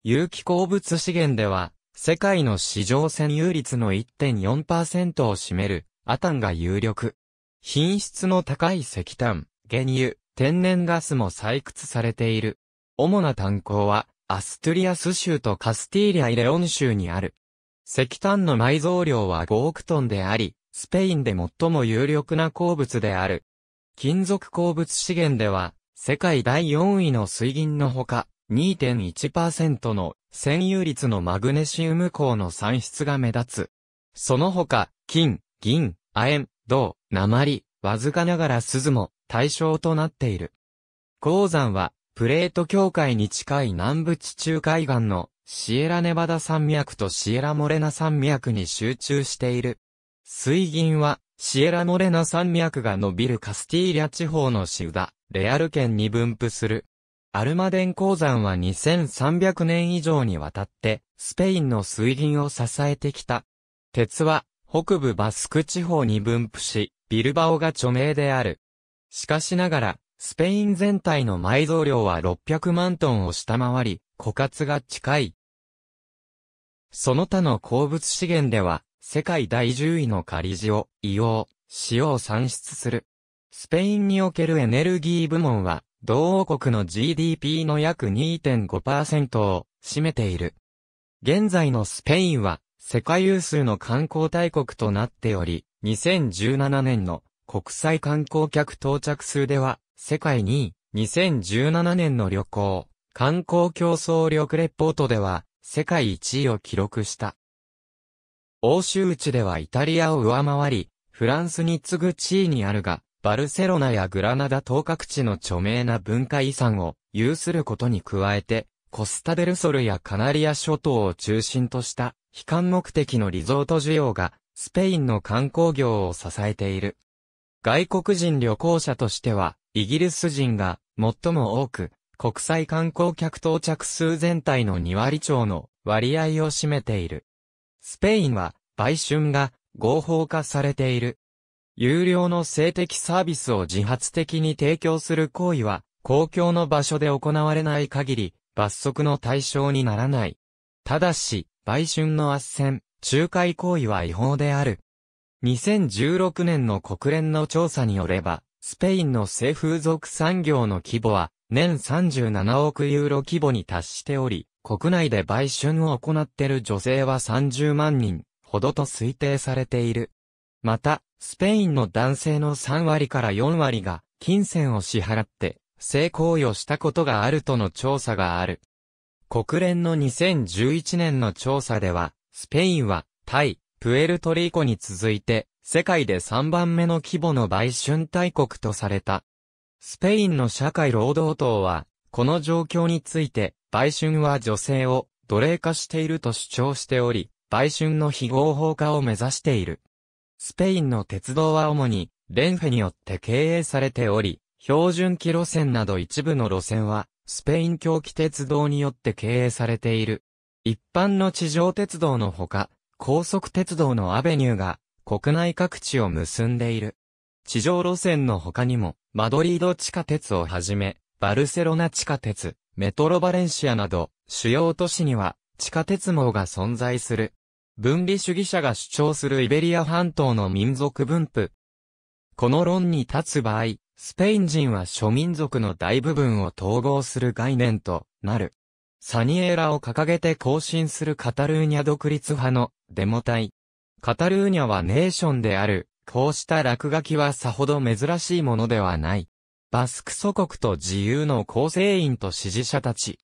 有機鉱物資源では、世界の市場占有率の1.4%を占めるアタンが有力。品質の高い石炭、原油、天然ガスも採掘されている。主な炭鉱は、アストゥリアス州とカスティーリア・イレオン州にある。石炭の埋蔵量は5億トンであり、スペインで最も有力な鉱物である。金属鉱物資源では、世界第4位の水銀のほか、2.1%の占有率のマグネシウム鉱の産出が目立つ。その他、金、銀、亜鉛、銅、鉛、わずかながら鈴も対象となっている。鉱山は、プレート境界に近い南部地中海岸のシエラネバダ山脈とシエラモレナ山脈に集中している。水銀は、シエラモレナ山脈が伸びるカスティーリャ地方のシだ。レアル県に分布する。アルマデン鉱山は2300年以上にわたって、スペインの水銀を支えてきた。鉄は、北部バスク地方に分布し、ビルバオが著名である。しかしながら、スペイン全体の埋蔵量は600万トンを下回り、枯渇が近い。その他の鉱物資源では、世界第10位のカリジ硫黄、塩を産出する。スペインにおけるエネルギー部門は、同王国の GDP の約2.5%を占めている。現在のスペインは、世界有数の観光大国となっており、2017年の国際観光客到着数では、世界2位、2017年の旅行、観光競争力レポートでは、世界1位を記録した。欧州地ではイタリアを上回り、フランスに次ぐ地位にあるが、バルセロナやグラナダ等各地の著名な文化遺産を有することに加えて、コスタデルソルやカナリア諸島を中心とした、悲観目的のリゾート需要が、スペインの観光業を支えている。外国人旅行者としては、イギリス人が最も多く、国際観光客到着数全体の2割超の割合を占めている。スペインは、売春が合法化されている。有料の性的サービスを自発的に提供する行為は、公共の場所で行われない限り、罰則の対象にならない。ただし、売春の斡旋、仲介行為は違法である。2016年の国連の調査によれば、スペインの性風俗産業の規模は、年37億ユーロ規模に達しており、国内で売春を行っている女性は30万人ほどと推定されている。また、スペインの男性の3割から4割が金銭を支払って性行為をしたことがあるとの調査がある。国連の2011年の調査では、スペインはタイ、プエルトリコに続いて世界で3番目の規模の売春大国とされた。スペインの社会労働党は、この状況について、売春は女性を奴隷化していると主張しており、売春の非合法化を目指している。スペインの鉄道は主に、レンフェによって経営されており、標準機路線など一部の路線は、スペイン狂気鉄道によって経営されている。一般の地上鉄道のほか、高速鉄道のアベニューが、国内各地を結んでいる。地上路線の他にも、マドリード地下鉄をはじめ、バルセロナ地下鉄、メトロバレンシアなど、主要都市には、地下鉄網が存在する。分離主義者が主張するイベリア半島の民族分布。この論に立つ場合、スペイン人は諸民族の大部分を統合する概念となる。サニエラを掲げて行進するカタルーニャ独立派のデモ隊。カタルーニャはネーションである。こうした落書きはさほど珍しいものではない。バスク祖国と自由の構成員と支持者たち。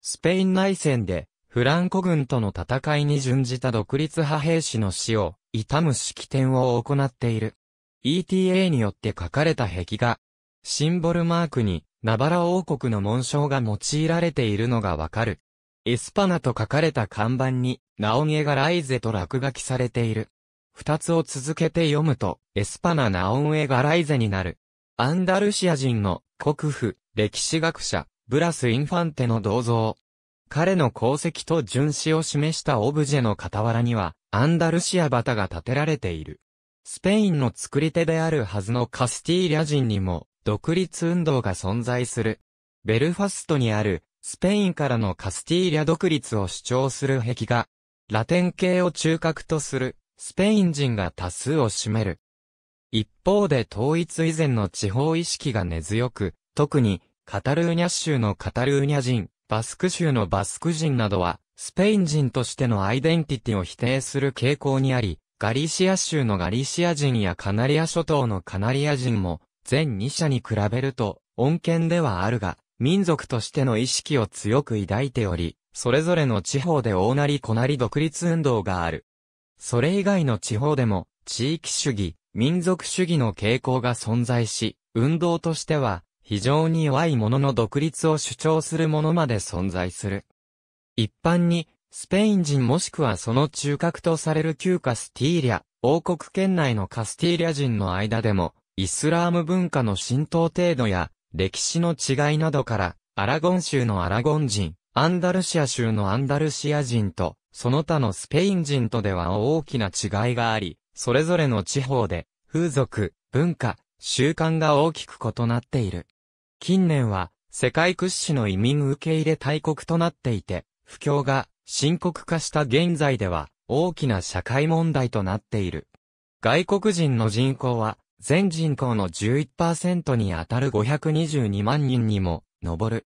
スペイン内戦でフランコ軍との戦いに準じた独立派兵士の死を悼む式典を行っている。ETA によって書かれた壁画、シンボルマークにナバラ王国の紋章が用いられているのがわかる。エスパナと書かれた看板に、ナオゲエがライゼと落書きされている。二つを続けて読むと、エスパナナオンエガライゼになる。アンダルシア人の国府、歴史学者、ブラス・インファンテの銅像。彼の功績と巡視を示したオブジェの傍らには、アンダルシアバタが建てられている。スペインの作り手であるはずのカスティーリャ人にも、独立運動が存在する。ベルファストにある、スペインからのカスティーリャ独立を主張する壁画。ラテン系を中核とする、スペイン人が多数を占める。一方で統一以前の地方意識が根強く、特に、カタルーニャ州のカタルーニャ人、バスク州のバスク人などは、スペイン人としてのアイデンティティを否定する傾向にあり、ガリシア州のガリシア人やカナリア諸島のカナリア人も、全2社に比べると、穏健ではあるが、民族としての意識を強く抱いており、それぞれの地方で大なり小なり独立運動がある。それ以外の地方でも、地域主義、民族主義の傾向が存在し、運動としては、非常に弱い者の独立を主張する者まで存在する。一般に、スペイン人もしくはその中核とされる旧カスティーリャ、王国圏内のカスティーリャ人の間でも、イスラーム文化の浸透程度や、歴史の違いなどから、アラゴン州のアラゴン人、アンダルシア州のアンダルシア人と、その他のスペイン人とでは大きな違いがあり、それぞれの地方で、風俗、文化、習慣が大きく異なっている。近年は、世界屈指の移民受け入れ大国となっていて、不況が深刻化した現在では、大きな社会問題となっている。外国人の人口は、全人口の11%にあたる522万人にも上る。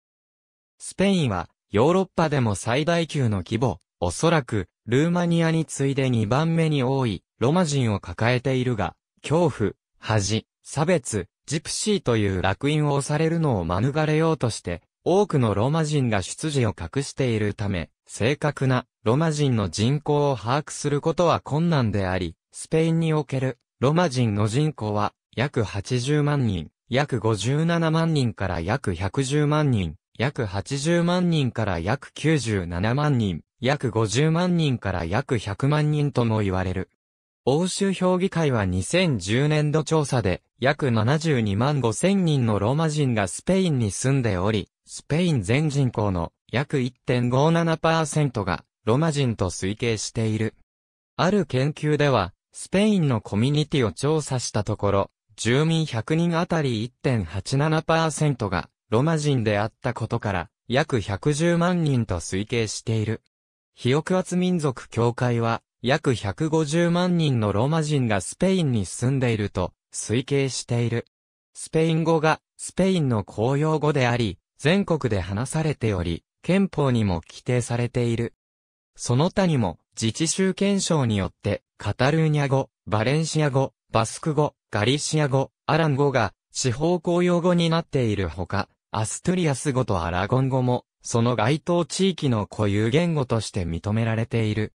スペインはヨーロッパでも最大級の規模、おそらくルーマニアに次いで2番目に多いロマ人を抱えているが、恐怖、恥、差別、ジプシーという烙印を押されるのを免れようとして、多くのロマ人が出自を隠しているため、正確なロマ人の人口を把握することは困難であり、スペインにおけるロマ人の人口は約80万人、約57万人から約110万人、約80万人から約97万人、約50万人から約100万人とも言われる。欧州評議会は2010年度調査で、約72万5千人のローマ人がスペインに住んでおり、スペイン全人口の約1.57%がロマ人と推計している。ある研究では、スペインのコミュニティを調査したところ、住民100人あたり1.87%がロマ人であったことから、約110万人と推計している。ヒオ圧民族協会は、約150万人のローマ人がスペインに住んでいると推計している。スペイン語がスペインの公用語であり、全国で話されており、憲法にも規定されている。その他にも自治州憲章によってカタルーニャ語、バレンシア語、バスク語、ガリシア語、アラン語が地方公用語になっているほか、アストゥリアス語とアラゴン語も、その該当地域の固有言語として認められている。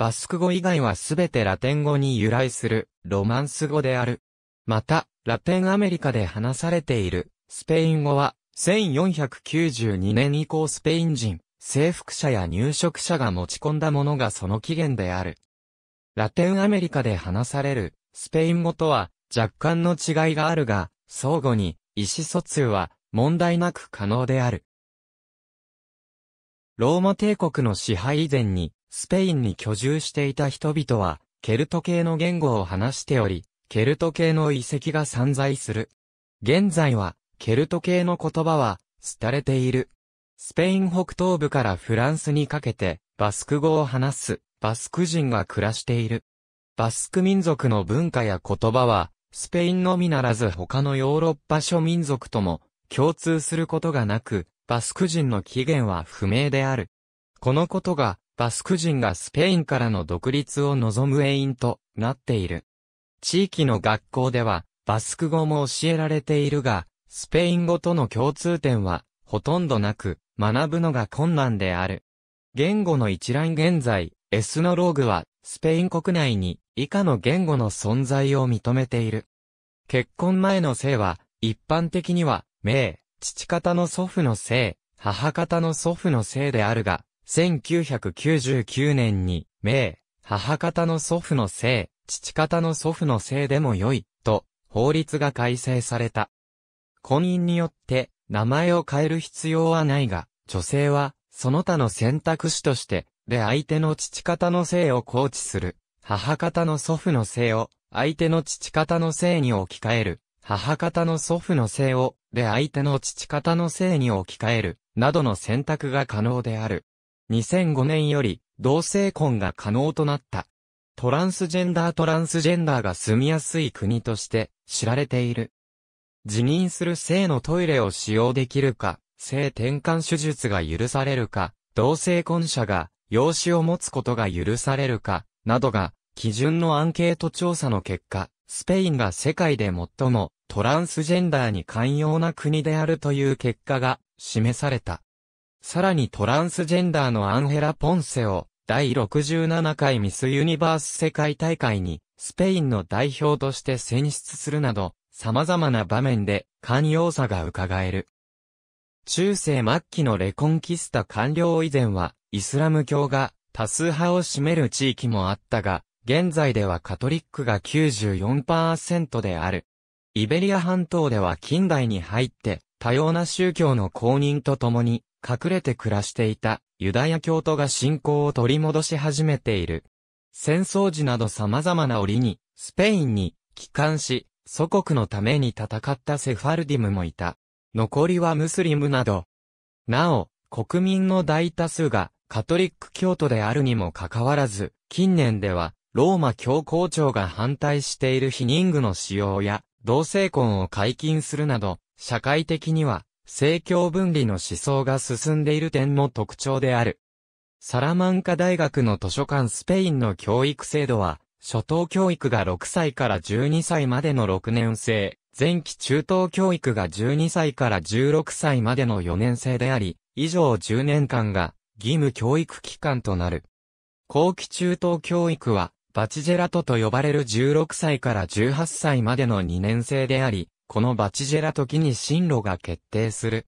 バスク語以外はすべてラテン語に由来するロマンス語である。また、ラテンアメリカで話されているスペイン語は1492年以降スペイン人、征服者や入植者が持ち込んだものがその起源である。ラテンアメリカで話されるスペイン語とは若干の違いがあるが、相互に意思疎通は問題なく可能である。ローマ帝国の支配以前にスペインに居住していた人々は、ケルト系の言語を話しており、ケルト系の遺跡が散在する。現在は、ケルト系の言葉は、廃れている。スペイン北東部からフランスにかけて、バスク語を話す、バスク人が暮らしている。バスク民族の文化や言葉は、スペインのみならず他のヨーロッパ諸民族とも共通することがなく、バスク人の起源は不明である。このことが、バスク人がスペインからの独立を望む永遠となっている。地域の学校では、バスク語も教えられているが、スペイン語との共通点は、ほとんどなく、学ぶのが困難である。言語の一覧現在、エスノローグは、スペイン国内に、以下の言語の存在を認めている。結婚前の性は、一般的には、名、父方の祖父の性、母方の祖父の性であるが、1999年に、名、母方の祖父の姓、父方の祖父の姓でも良い、と、法律が改正された。婚姻によって、名前を変える必要はないが、女性は、その他の選択肢として、で相手の父方の姓を放置する、母方の祖父の姓を、相手の父方の姓に置き換える、母方の祖父の姓を、で相手の父方の姓に置き換える、などの選択が可能である。2005年より同性婚が可能となった。トランスジェンダートランスジェンダーが住みやすい国として知られている。辞任する性のトイレを使用できるか、性転換手術が許されるか、同性婚者が養子を持つことが許されるか、などが基準のアンケート調査の結果、スペインが世界で最もトランスジェンダーに寛容な国であるという結果が示された。さらにトランスジェンダーのアンヘラ・ポンセを、第67回ミスユニバース世界大会に、スペインの代表として選出するなど、様々な場面で寛容さが伺える。中世末期のレコンキスタ完了以前は、イスラム教が多数派を占める地域もあったが、現在ではカトリックが94%である。イベリア半島では近代に入って、多様な宗教の公認とともに、隠れて暮らしていたユダヤ教徒が信仰を取り戻し始めている。戦争時など様々な折に、スペインに帰還し、祖国のために戦ったセファルディムもいた。残りはムスリムなど。なお、国民の大多数がカトリック教徒であるにもかかわらず、近年では、ローマ教皇庁が反対している避妊具の使用や、同性婚を解禁するなど、社会的には政教分離の思想が進んでいる点も特徴である。サラマンカ大学の図書館スペインの教育制度は、初等教育が6歳から12歳までの6年生、前期中等教育が12歳から16歳までの4年生であり、以上10年間が義務教育期間となる。後期中等教育は、バチジェラトと呼ばれる16歳から18歳までの2年生であり、このバチジェラ時に進路が決定する。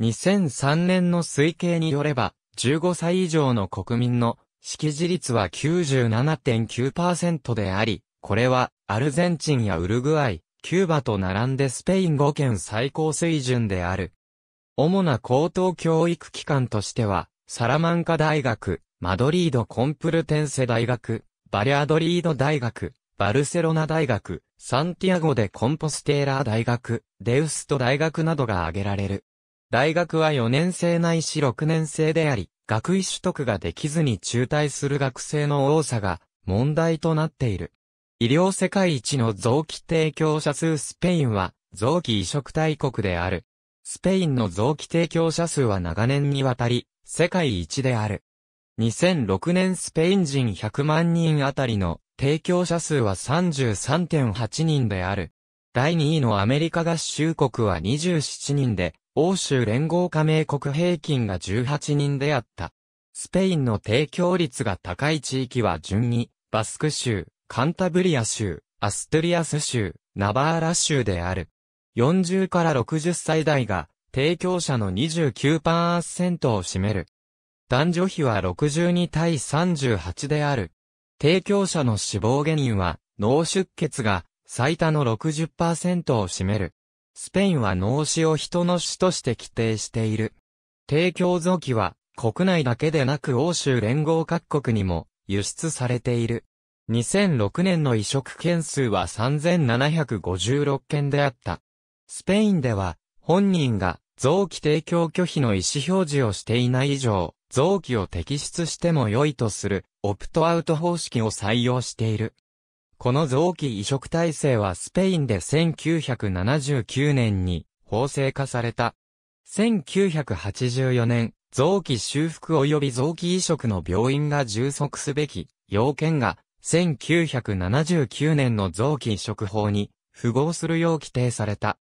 2003年の推計によれば、15歳以上の国民の識字率は97.9%であり、これはアルゼンチンやウルグアイ、キューバと並んでスペイン5県最高水準である。主な高等教育機関としては、サラマンカ大学、マドリードコンプルテンセ大学、バリアドリード大学、バルセロナ大学、サンティアゴでコンポステーラー大学、デウスト大学などが挙げられる。大学は4年生ないし6年生であり、学位取得ができずに中退する学生の多さが問題となっている。医療世界一の臓器提供者数スペインは臓器移植大国である。スペインの臓器提供者数は長年にわたり世界一である。2006年スペイン人100万人あたりの提供者数は33.8人である。第2位のアメリカ合衆国は27人で、欧州連合加盟国平均が18人であった。スペインの提供率が高い地域は順に、バスク州、カンタブリア州、アストリアス州、ナバーラ州である。40から60歳代が、提供者の29%を占める。男女比は62対38である。提供者の死亡原因は、脳出血が最多の60%を占める。スペインは脳死を人の死として規定している。提供臓器は、国内だけでなく欧州連合各国にも輸出されている。2006年の移植件数は3756件であった。スペインでは、本人が臓器提供拒否の意思表示をしていない以上、臓器を摘出しても良いとする、オプトアウト方式を採用している。この臓器移植体制はスペインで1979年に法制化された。1984年、臓器修復及び臓器移植の病院が充足すべき要件が1979年の臓器移植法に符合するよう規定された。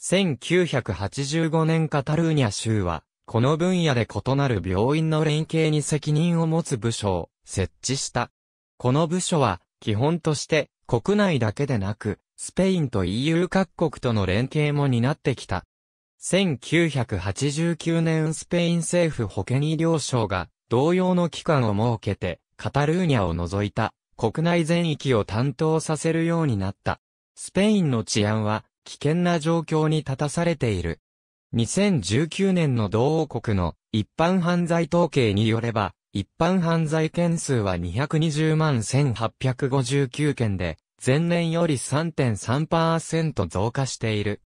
1985年カタルーニャ州は、この分野で異なる病院の連携に責任を持つ部署を設置した。この部署は、基本として国内だけでなく、スペインと EU 各国との連携も担ってきた。1989年スペイン政府保健医療省が同様の機関を設けて、カタルーニャを除いた国内全域を担当させるようになった。スペインの治安は危険な状況に立たされている。2019年の同王国の一般犯罪統計によれば、一般犯罪件数は220万1859件で、前年より3.3%増加している。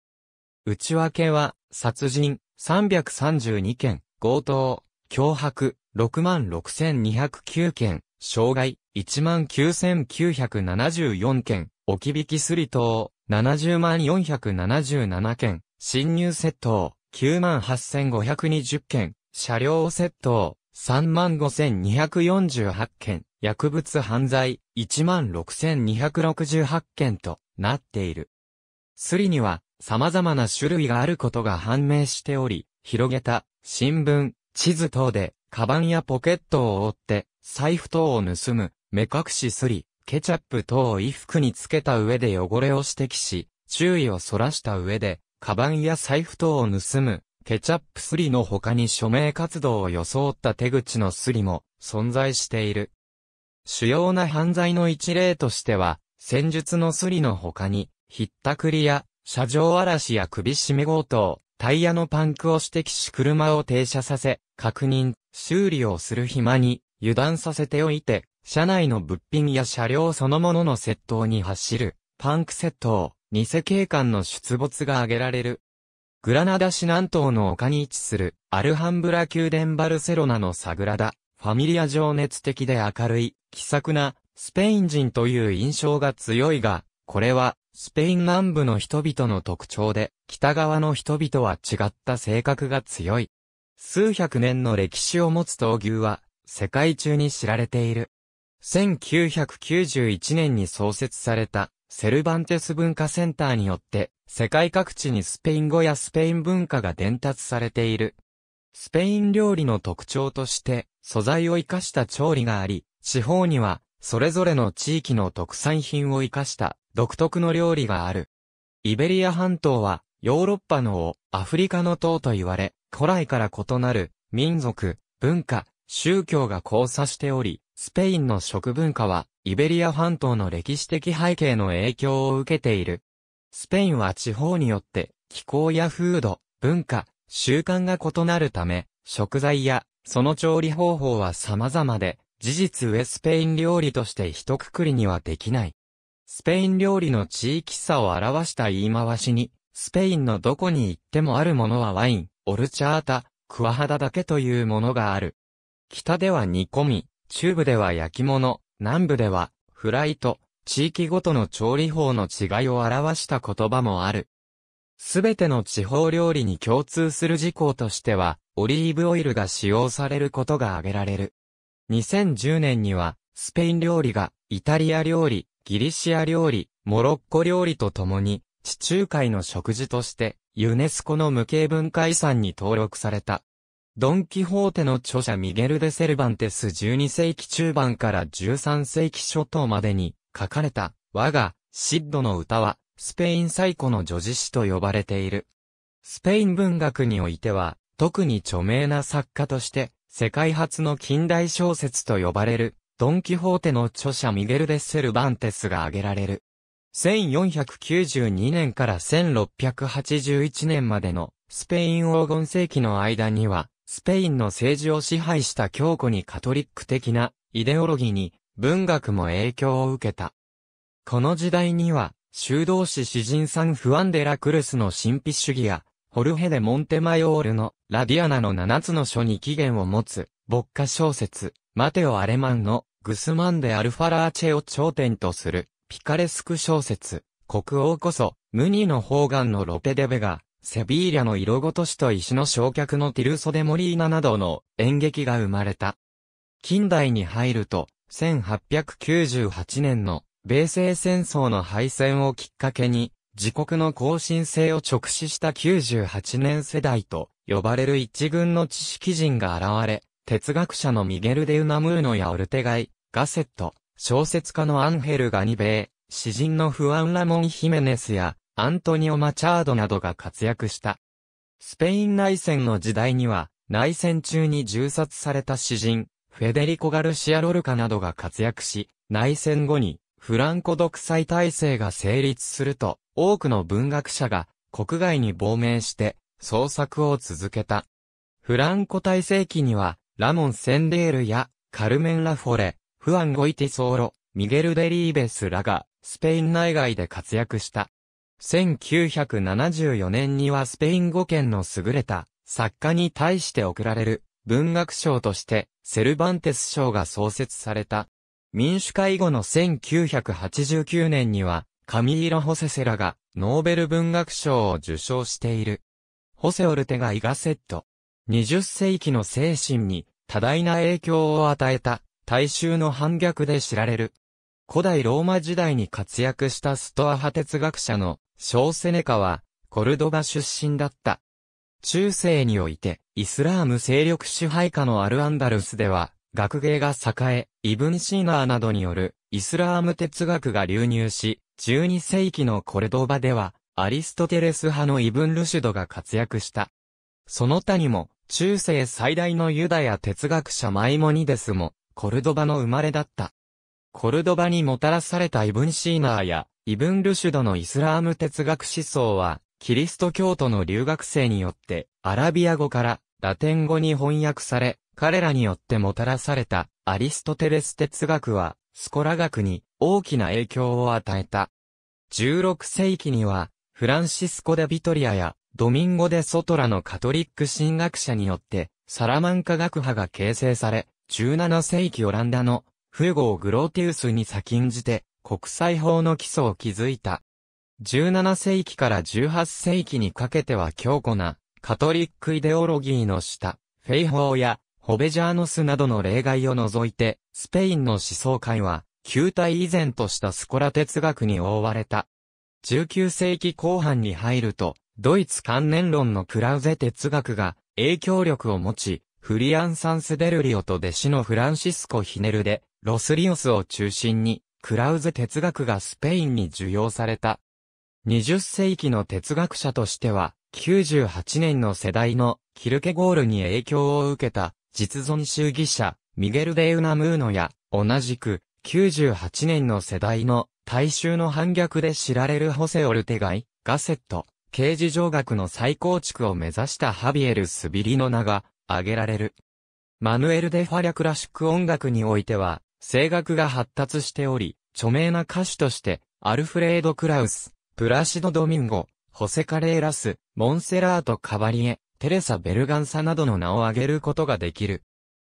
内訳は、殺人332件、強盗、脅迫66,209件、障害19,974件、置き引きすり等70477件、侵入窃盗、98,520件、車両窃盗、35,248件、薬物犯罪、16,268件となっている。スリには様々な種類があることが判明しており、広げた新聞、地図等で、カバンやポケットを覆って、財布等を盗む、目隠しスリ、ケチャップ等を衣服につけた上で汚れを指摘し、注意をそらした上で、カバンや財布等を盗む、ケチャップスリの他に署名活動を装った手口のスリも存在している。主要な犯罪の一例としては、戦術のスリの他に、ひったくりや、車上荒らしや首絞め強盗、タイヤのパンクを指摘し車を停車させ、確認、修理をする暇に、油断させておいて、車内の物品や車両そのものの窃盗に走る、パンク窃盗、偽警官の出没が挙げられる。グラナダ市南東の丘に位置する、アルハンブラ宮殿バルセロナのサグラダ、ファミリア情熱的で明るい、気さくな、スペイン人という印象が強いが、これは、スペイン南部の人々の特徴で、北側の人々は違った性格が強い。数百年の歴史を持つ闘牛は、世界中に知られている。1991年に創設されたセルバンテス文化センターによって世界各地にスペイン語やスペイン文化が伝達されている。スペイン料理の特徴として素材を生かした調理があり、地方にはそれぞれの地域の特産品を生かした独特の料理がある。イベリア半島はヨーロッパの王、アフリカの塔と言われ、古来から異なる民族、文化、宗教が交差しており、スペインの食文化は、イベリア半島の歴史的背景の影響を受けている。スペインは地方によって、気候や風土、文化、習慣が異なるため、食材や、その調理方法は様々で、事実上スペイン料理として一括りにはできない。スペイン料理の地域差を表した言い回しに、スペインのどこに行ってもあるものはワイン、オルチャータ、クワハダだけというものがある。北では煮込み、中部では焼き物、南部ではフライと地域ごとの調理法の違いを表した言葉もある。すべての地方料理に共通する事項としては、オリーブオイルが使用されることが挙げられる。2010年には、スペイン料理が、イタリア料理、ギリシア料理、モロッコ料理とともに、地中海の食事として、ユネスコの無形文化遺産に登録された。ドン・キホーテの著者ミゲル・デ・セルバンテス12世紀中盤から13世紀初頭までに書かれた我がシッドの歌はスペイン最古の女子詩と呼ばれている。スペイン文学においては特に著名な作家として世界初の近代小説と呼ばれるドン・キホーテの著者ミゲル・デ・セルバンテスが挙げられる。1492年から1681年までのスペイン黄金世紀の間にはスペインの政治を支配した強固にカトリック的なイデオロギーに文学も影響を受けた。この時代には、修道士詩人さんフアン・デ・ラ・クルスの神秘主義や、ホルヘ・デ・モンテマヨールのラディアナの七つの書に起源を持つ、牧歌小説、マテオ・アレマンのグスマン・デ・アルファラーチェを頂点とする、ピカレスク小説、国王こそ、ムニの方眼のロペデベが、セビーリャの色ごとしと石の焼却のティルソデモリーナなどの演劇が生まれた。近代に入ると、1898年の米西戦争の敗戦をきっかけに、自国の更新性を直視した98年世代と呼ばれる一軍の知識人が現れ、哲学者のミゲル・デ・ウナムーノやオルテガイ、ガセット、小説家のアンヘル・ガニベー、詩人のフアン・ラモン・ヒメネスや、アントニオ・マチャードなどが活躍した。スペイン内戦の時代には、内戦中に銃殺された詩人、フェデリコ・ガルシア・ロルカなどが活躍し、内戦後に、フランコ独裁体制が成立すると、多くの文学者が国外に亡命して創作を続けた。フランコ体制期には、ラモン・センデールやカルメン・ラフォレ、フアン・ゴイティ・ソーロ、ミゲル・デリーベスらがスペイン内外で活躍した。1974年にはスペイン語圏の優れた作家に対して贈られる文学賞としてセルバンテス賞が創設された。民主化以後の1989年にはカミーロ・ホセセラがノーベル文学賞を受賞している。ホセオルテがイガセット。20世紀の精神に多大な影響を与えた大衆の反逆で知られる古代ローマ時代に活躍したストア派哲学者のショーセネカは、コルドバ出身だった。中世において、イスラーム勢力支配下のアルアンダルスでは、学芸が栄え、イブン・シーナーなどによる、イスラーム哲学が流入し、12世紀のコルドバでは、アリストテレス派のイブン・ルシュドが活躍した。その他にも、中世最大のユダヤ哲学者マイモニデスも、コルドバの生まれだった。コルドバにもたらされたイブンシーナーや、イブン・ルシュドのイスラーム哲学思想は、キリスト教徒の留学生によって、アラビア語からラテン語に翻訳され、彼らによってもたらされたアリストテレス哲学は、スコラ学に大きな影響を与えた。16世紀には、フランシスコ・デ・ビトリアやドミンゴ・デ・ソトラのカトリック神学者によって、サラマンカ学派が形成され、17世紀オランダのフーグローテウスに先んじて、国際法の基礎を築いた。17世紀から18世紀にかけては強固な、カトリックイデオロギーの下、フェイ法や、ホベジャーノスなどの例外を除いて、スペインの思想界は、旧体依然としたスコラ哲学に覆われた。19世紀後半に入ると、ドイツ関連論のクラウゼ哲学が影響力を持ち、フリアン・サンスデルリオと弟子のフランシスコ・ヒネルで、ロスリオスを中心に、クラウズ哲学がスペインに受容された。20世紀の哲学者としては、98年の世代のキルケゴールに影響を受けた実存主義者、ミゲル・デウナムーノや、同じく98年の世代の大衆の反逆で知られるホセ・オルテガイ、ガセット、刑事上学の再構築を目指したハビエル・スビリの名が挙げられる。マヌエル・デ・ファリャクラシック音楽においては、声楽が発達しており、著名な歌手として、アルフレード・クラウス、プラシド・ドミンゴ、ホセ・カレーラス、モンセラート・カバリエ、テレサ・ベルガンサなどの名を挙げることができる。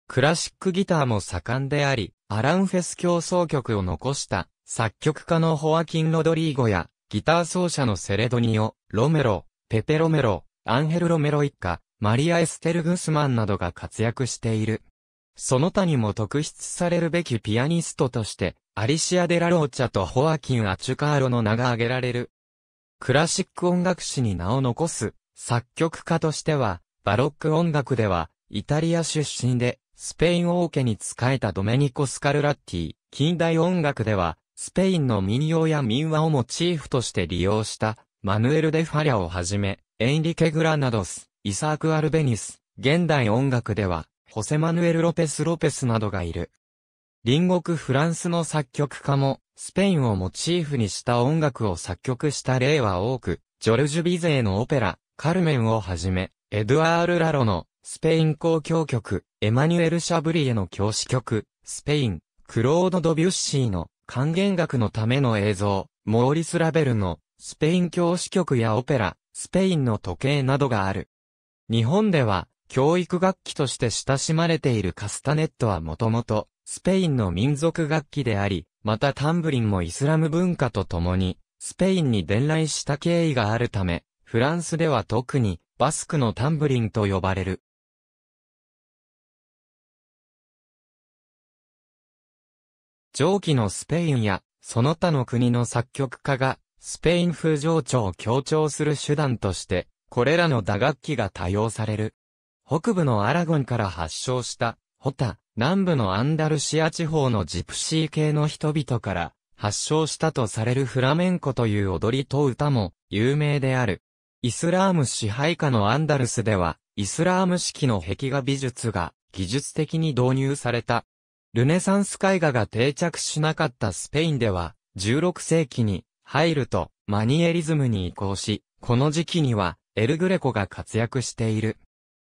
クラシックギターも盛んであり、アランフェス競争曲を残した作曲家のホアキン・ロドリーゴや、ギター奏者のセレドニオ、ロメロ、ペペ・ロメロ、アンヘル・ロメロ一家、マリア・エステル・グスマンなどが活躍している。その他にも特筆されるべきピアニストとして、アリシア・デラ・ローチャとホアキン・アチュカーロの名が挙げられる。クラシック音楽史に名を残す作曲家としては、バロック音楽では、イタリア出身で、スペイン王家に仕えたドメニコ・スカルラッティ、近代音楽では、スペインの民謡や民話をモチーフとして利用した、マヌエル・デ・ファリャをはじめ、エンリケ・グラナドス、イサーク・アルベニス、現代音楽では、ホセマヌエル・ロペス・ロペスなどがいる。隣国フランスの作曲家も、スペインをモチーフにした音楽を作曲した例は多く、ジョルジュ・ビゼーのオペラ、カルメンをはじめ、エドゥアール・ラロの、スペイン公共曲、エマニュエル・シャブリエの教師曲、スペイン、クロード・ドビュッシーの、還元楽のための映像、モーリス・ラベルの、スペイン教師曲やオペラ、スペインの時計などがある。日本では、教育楽器として親しまれているカスタネットはもともと、スペインの民族楽器であり、またタンブリンもイスラム文化とともに、スペインに伝来した経緯があるため、フランスでは特に、バスクのタンブリンと呼ばれる。上記のスペインや、その他の国の作曲家が、スペイン風情緒を強調する手段として、これらの打楽器が多用される。北部のアラゴンから発祥した、ホタ、南部のアンダルシア地方のジプシー系の人々から発祥したとされるフラメンコという踊りと歌も有名である。イスラーム支配下のアンダルスでは、イスラーム式の壁画美術が技術的に導入された。ルネサンス絵画が定着しなかったスペインでは、16世紀に入るとマニエリズムに移行し、この時期にはエルグレコが活躍している。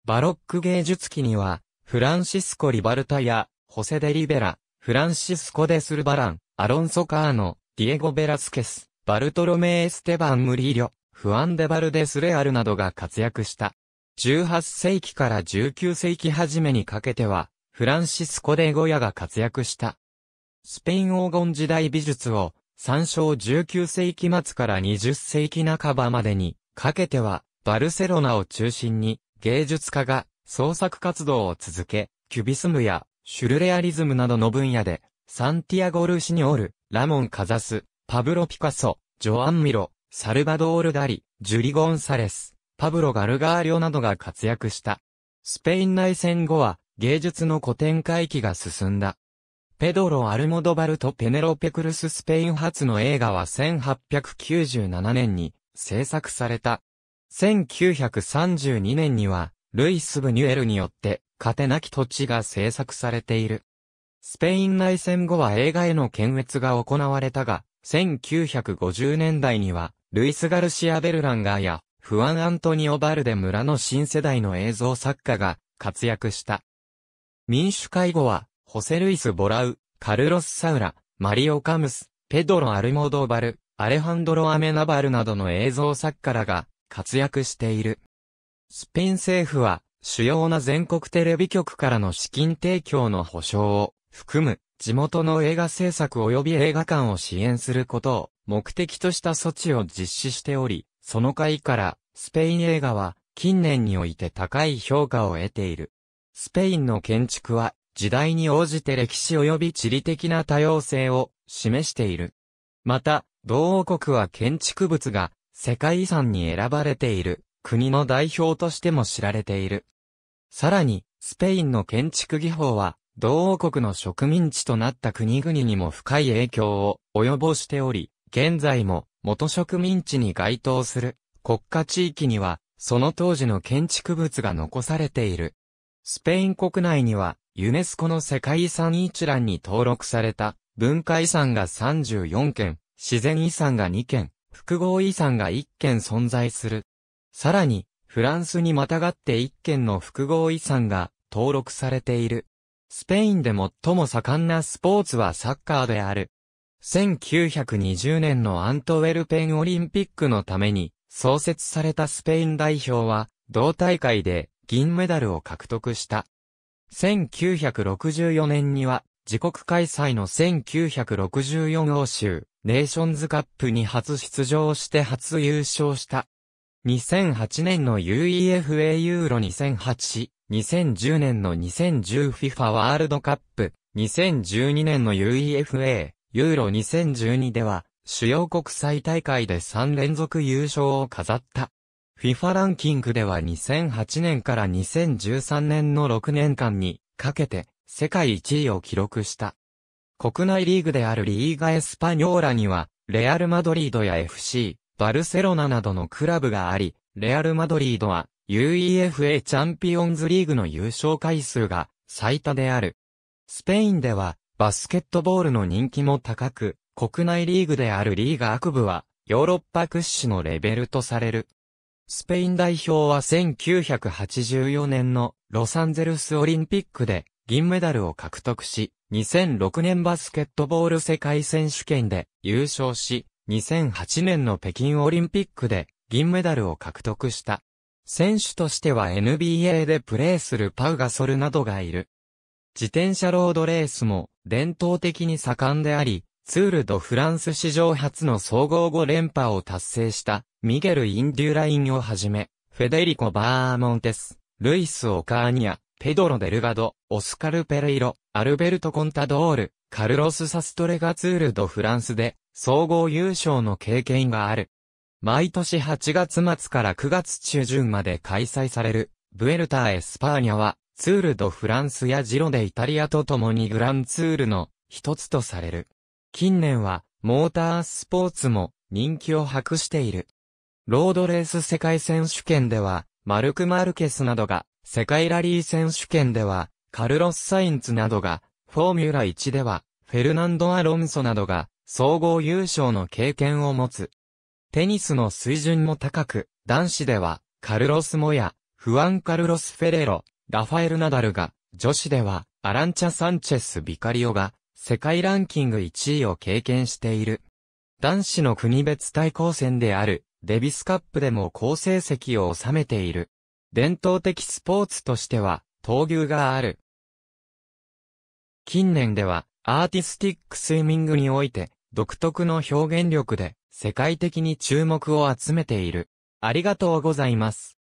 バロック芸術期には、フランシスコ・リバルタや、ホセ・デ・リベラ、フランシスコ・デ・スルバラン、アロンソ・カーノ、ディエゴ・ベラスケス、バルトロメ・エステバン・ムリーリョ、フアンデ・バルデス・レアルなどが活躍した。18世紀から19世紀初めにかけては、フランシスコ・デ・ゴヤが活躍した。スペイン黄金時代美術を、参照19世紀末から20世紀半ばまでに、かけては、バルセロナを中心に、芸術家が創作活動を続け、キュビスムやシュルレアリズムなどの分野で、サンティアゴ・ルシニオール、ラモン・カザス、パブロ・ピカソ、ジョアン・ミロ、サルバドール・ダリ、ジュリ・ゴンサレス、パブロ・ガルガーリョなどが活躍した。スペイン内戦後は芸術の古典回帰が進んだ。ペドロ・アルモドバルとペネロペクルススペイン発の映画は1897年に制作された。1932年には、ルイス・ブニュエルによって、カテなき土地が制作されている。スペイン内戦後は映画への検閲が行われたが、1950年代には、ルイス・ガルシア・ベルランガーや、フアン・アントニオ・バルデ村の新世代の映像作家が活躍した。民主会後は、ホセ・ルイス・ボラウ、カルロス・サウラ、マリオ・カムス、ペドロ・アルモドーバル、アレハンドロ・アメナバルなどの映像作家らが活躍している。スペイン政府は、主要な全国テレビ局からの資金提供の保障を含む地元の映画制作及び映画館を支援することを目的とした措置を実施しており、その回からスペイン映画は近年において高い評価を得ている。スペインの建築は時代に応じて歴史及び地理的な多様性を示している。また、同王国は建築物が世界遺産に選ばれている国の代表としても知られている。さらに、スペインの建築技法は、同王国の植民地となった国々にも深い影響を及ぼしており、現在も元植民地に該当する国家地域には、その当時の建築物が残されている。スペイン国内には、ユネスコの世界遺産一覧に登録された文化遺産が34件、自然遺産が2件、複合遺産が一件存在する。さらに、フランスにまたがって一件の複合遺産が登録されている。スペインで最も盛んなスポーツはサッカーである。1920年のアントウェルペンオリンピックのために創設されたスペイン代表は同大会で銀メダルを獲得した。1964年には自国開催の1964欧州ネーションズカップに初出場して初優勝した。2008年の UEFA ユーロ2008、2010年の 2010FIFA ワールドカップ、2012年の UEFA、ユーロ2012では、主要国際大会で3連続優勝を飾った。FIFA ランキングでは2008年から2013年の6年間にかけて世界1位を記録した。国内リーグであるリーガエスパニョーラには、レアル・マドリードや FC、バルセロナなどのクラブがあり、レアル・マドリードは UEFA チャンピオンズリーグの優勝回数が最多である。スペインではバスケットボールの人気も高く、国内リーグであるリーガアク部はヨーロッパ屈指のレベルとされる。スペイン代表は1984年のロサンゼルスオリンピックで銀メダルを獲得し、2006年バスケットボール世界選手権で優勝し、2008年の北京オリンピックで銀メダルを獲得した。選手としては NBA でプレーするパウガソルなどがいる。自転車ロードレースも伝統的に盛んであり、ツールドフランス史上初の総合5連覇を達成したミゲル・インデューラインをはじめ、フェデリコ・バーモンテス、ルイス・オカーニア、ペドロ・デルガド、オスカル・ペレイロ、アルベルト・コンタドール、カルロス・サストレガツール・ド・フランスで、総合優勝の経験がある。毎年8月末から9月中旬まで開催される、ブエルタ・ー・エスパーニャは、ツール・ド・フランスやジロでイタリアと共にグランツールの一つとされる。近年は、モータースポーツも人気を博している。ロードレース世界選手権では、マルク・マルケスなどが世界ラリー選手権では、カルロス・サインツなどが、フォーミュラ1では、フェルナンド・アロンソなどが、総合優勝の経験を持つ。テニスの水準も高く、男子では、カルロス・モヤ、フアン・カルロス・フェレロ、ラファエル・ナダルが、女子では、アランチャ・サンチェス・ビカリオが、世界ランキング1位を経験している。男子の国別対抗戦である、デビスカップでも好成績を収めている。伝統的スポーツとしては、闘牛がある。近年では、アーティスティックスイミングにおいて、独特の表現力で、世界的に注目を集めている。ありがとうございます。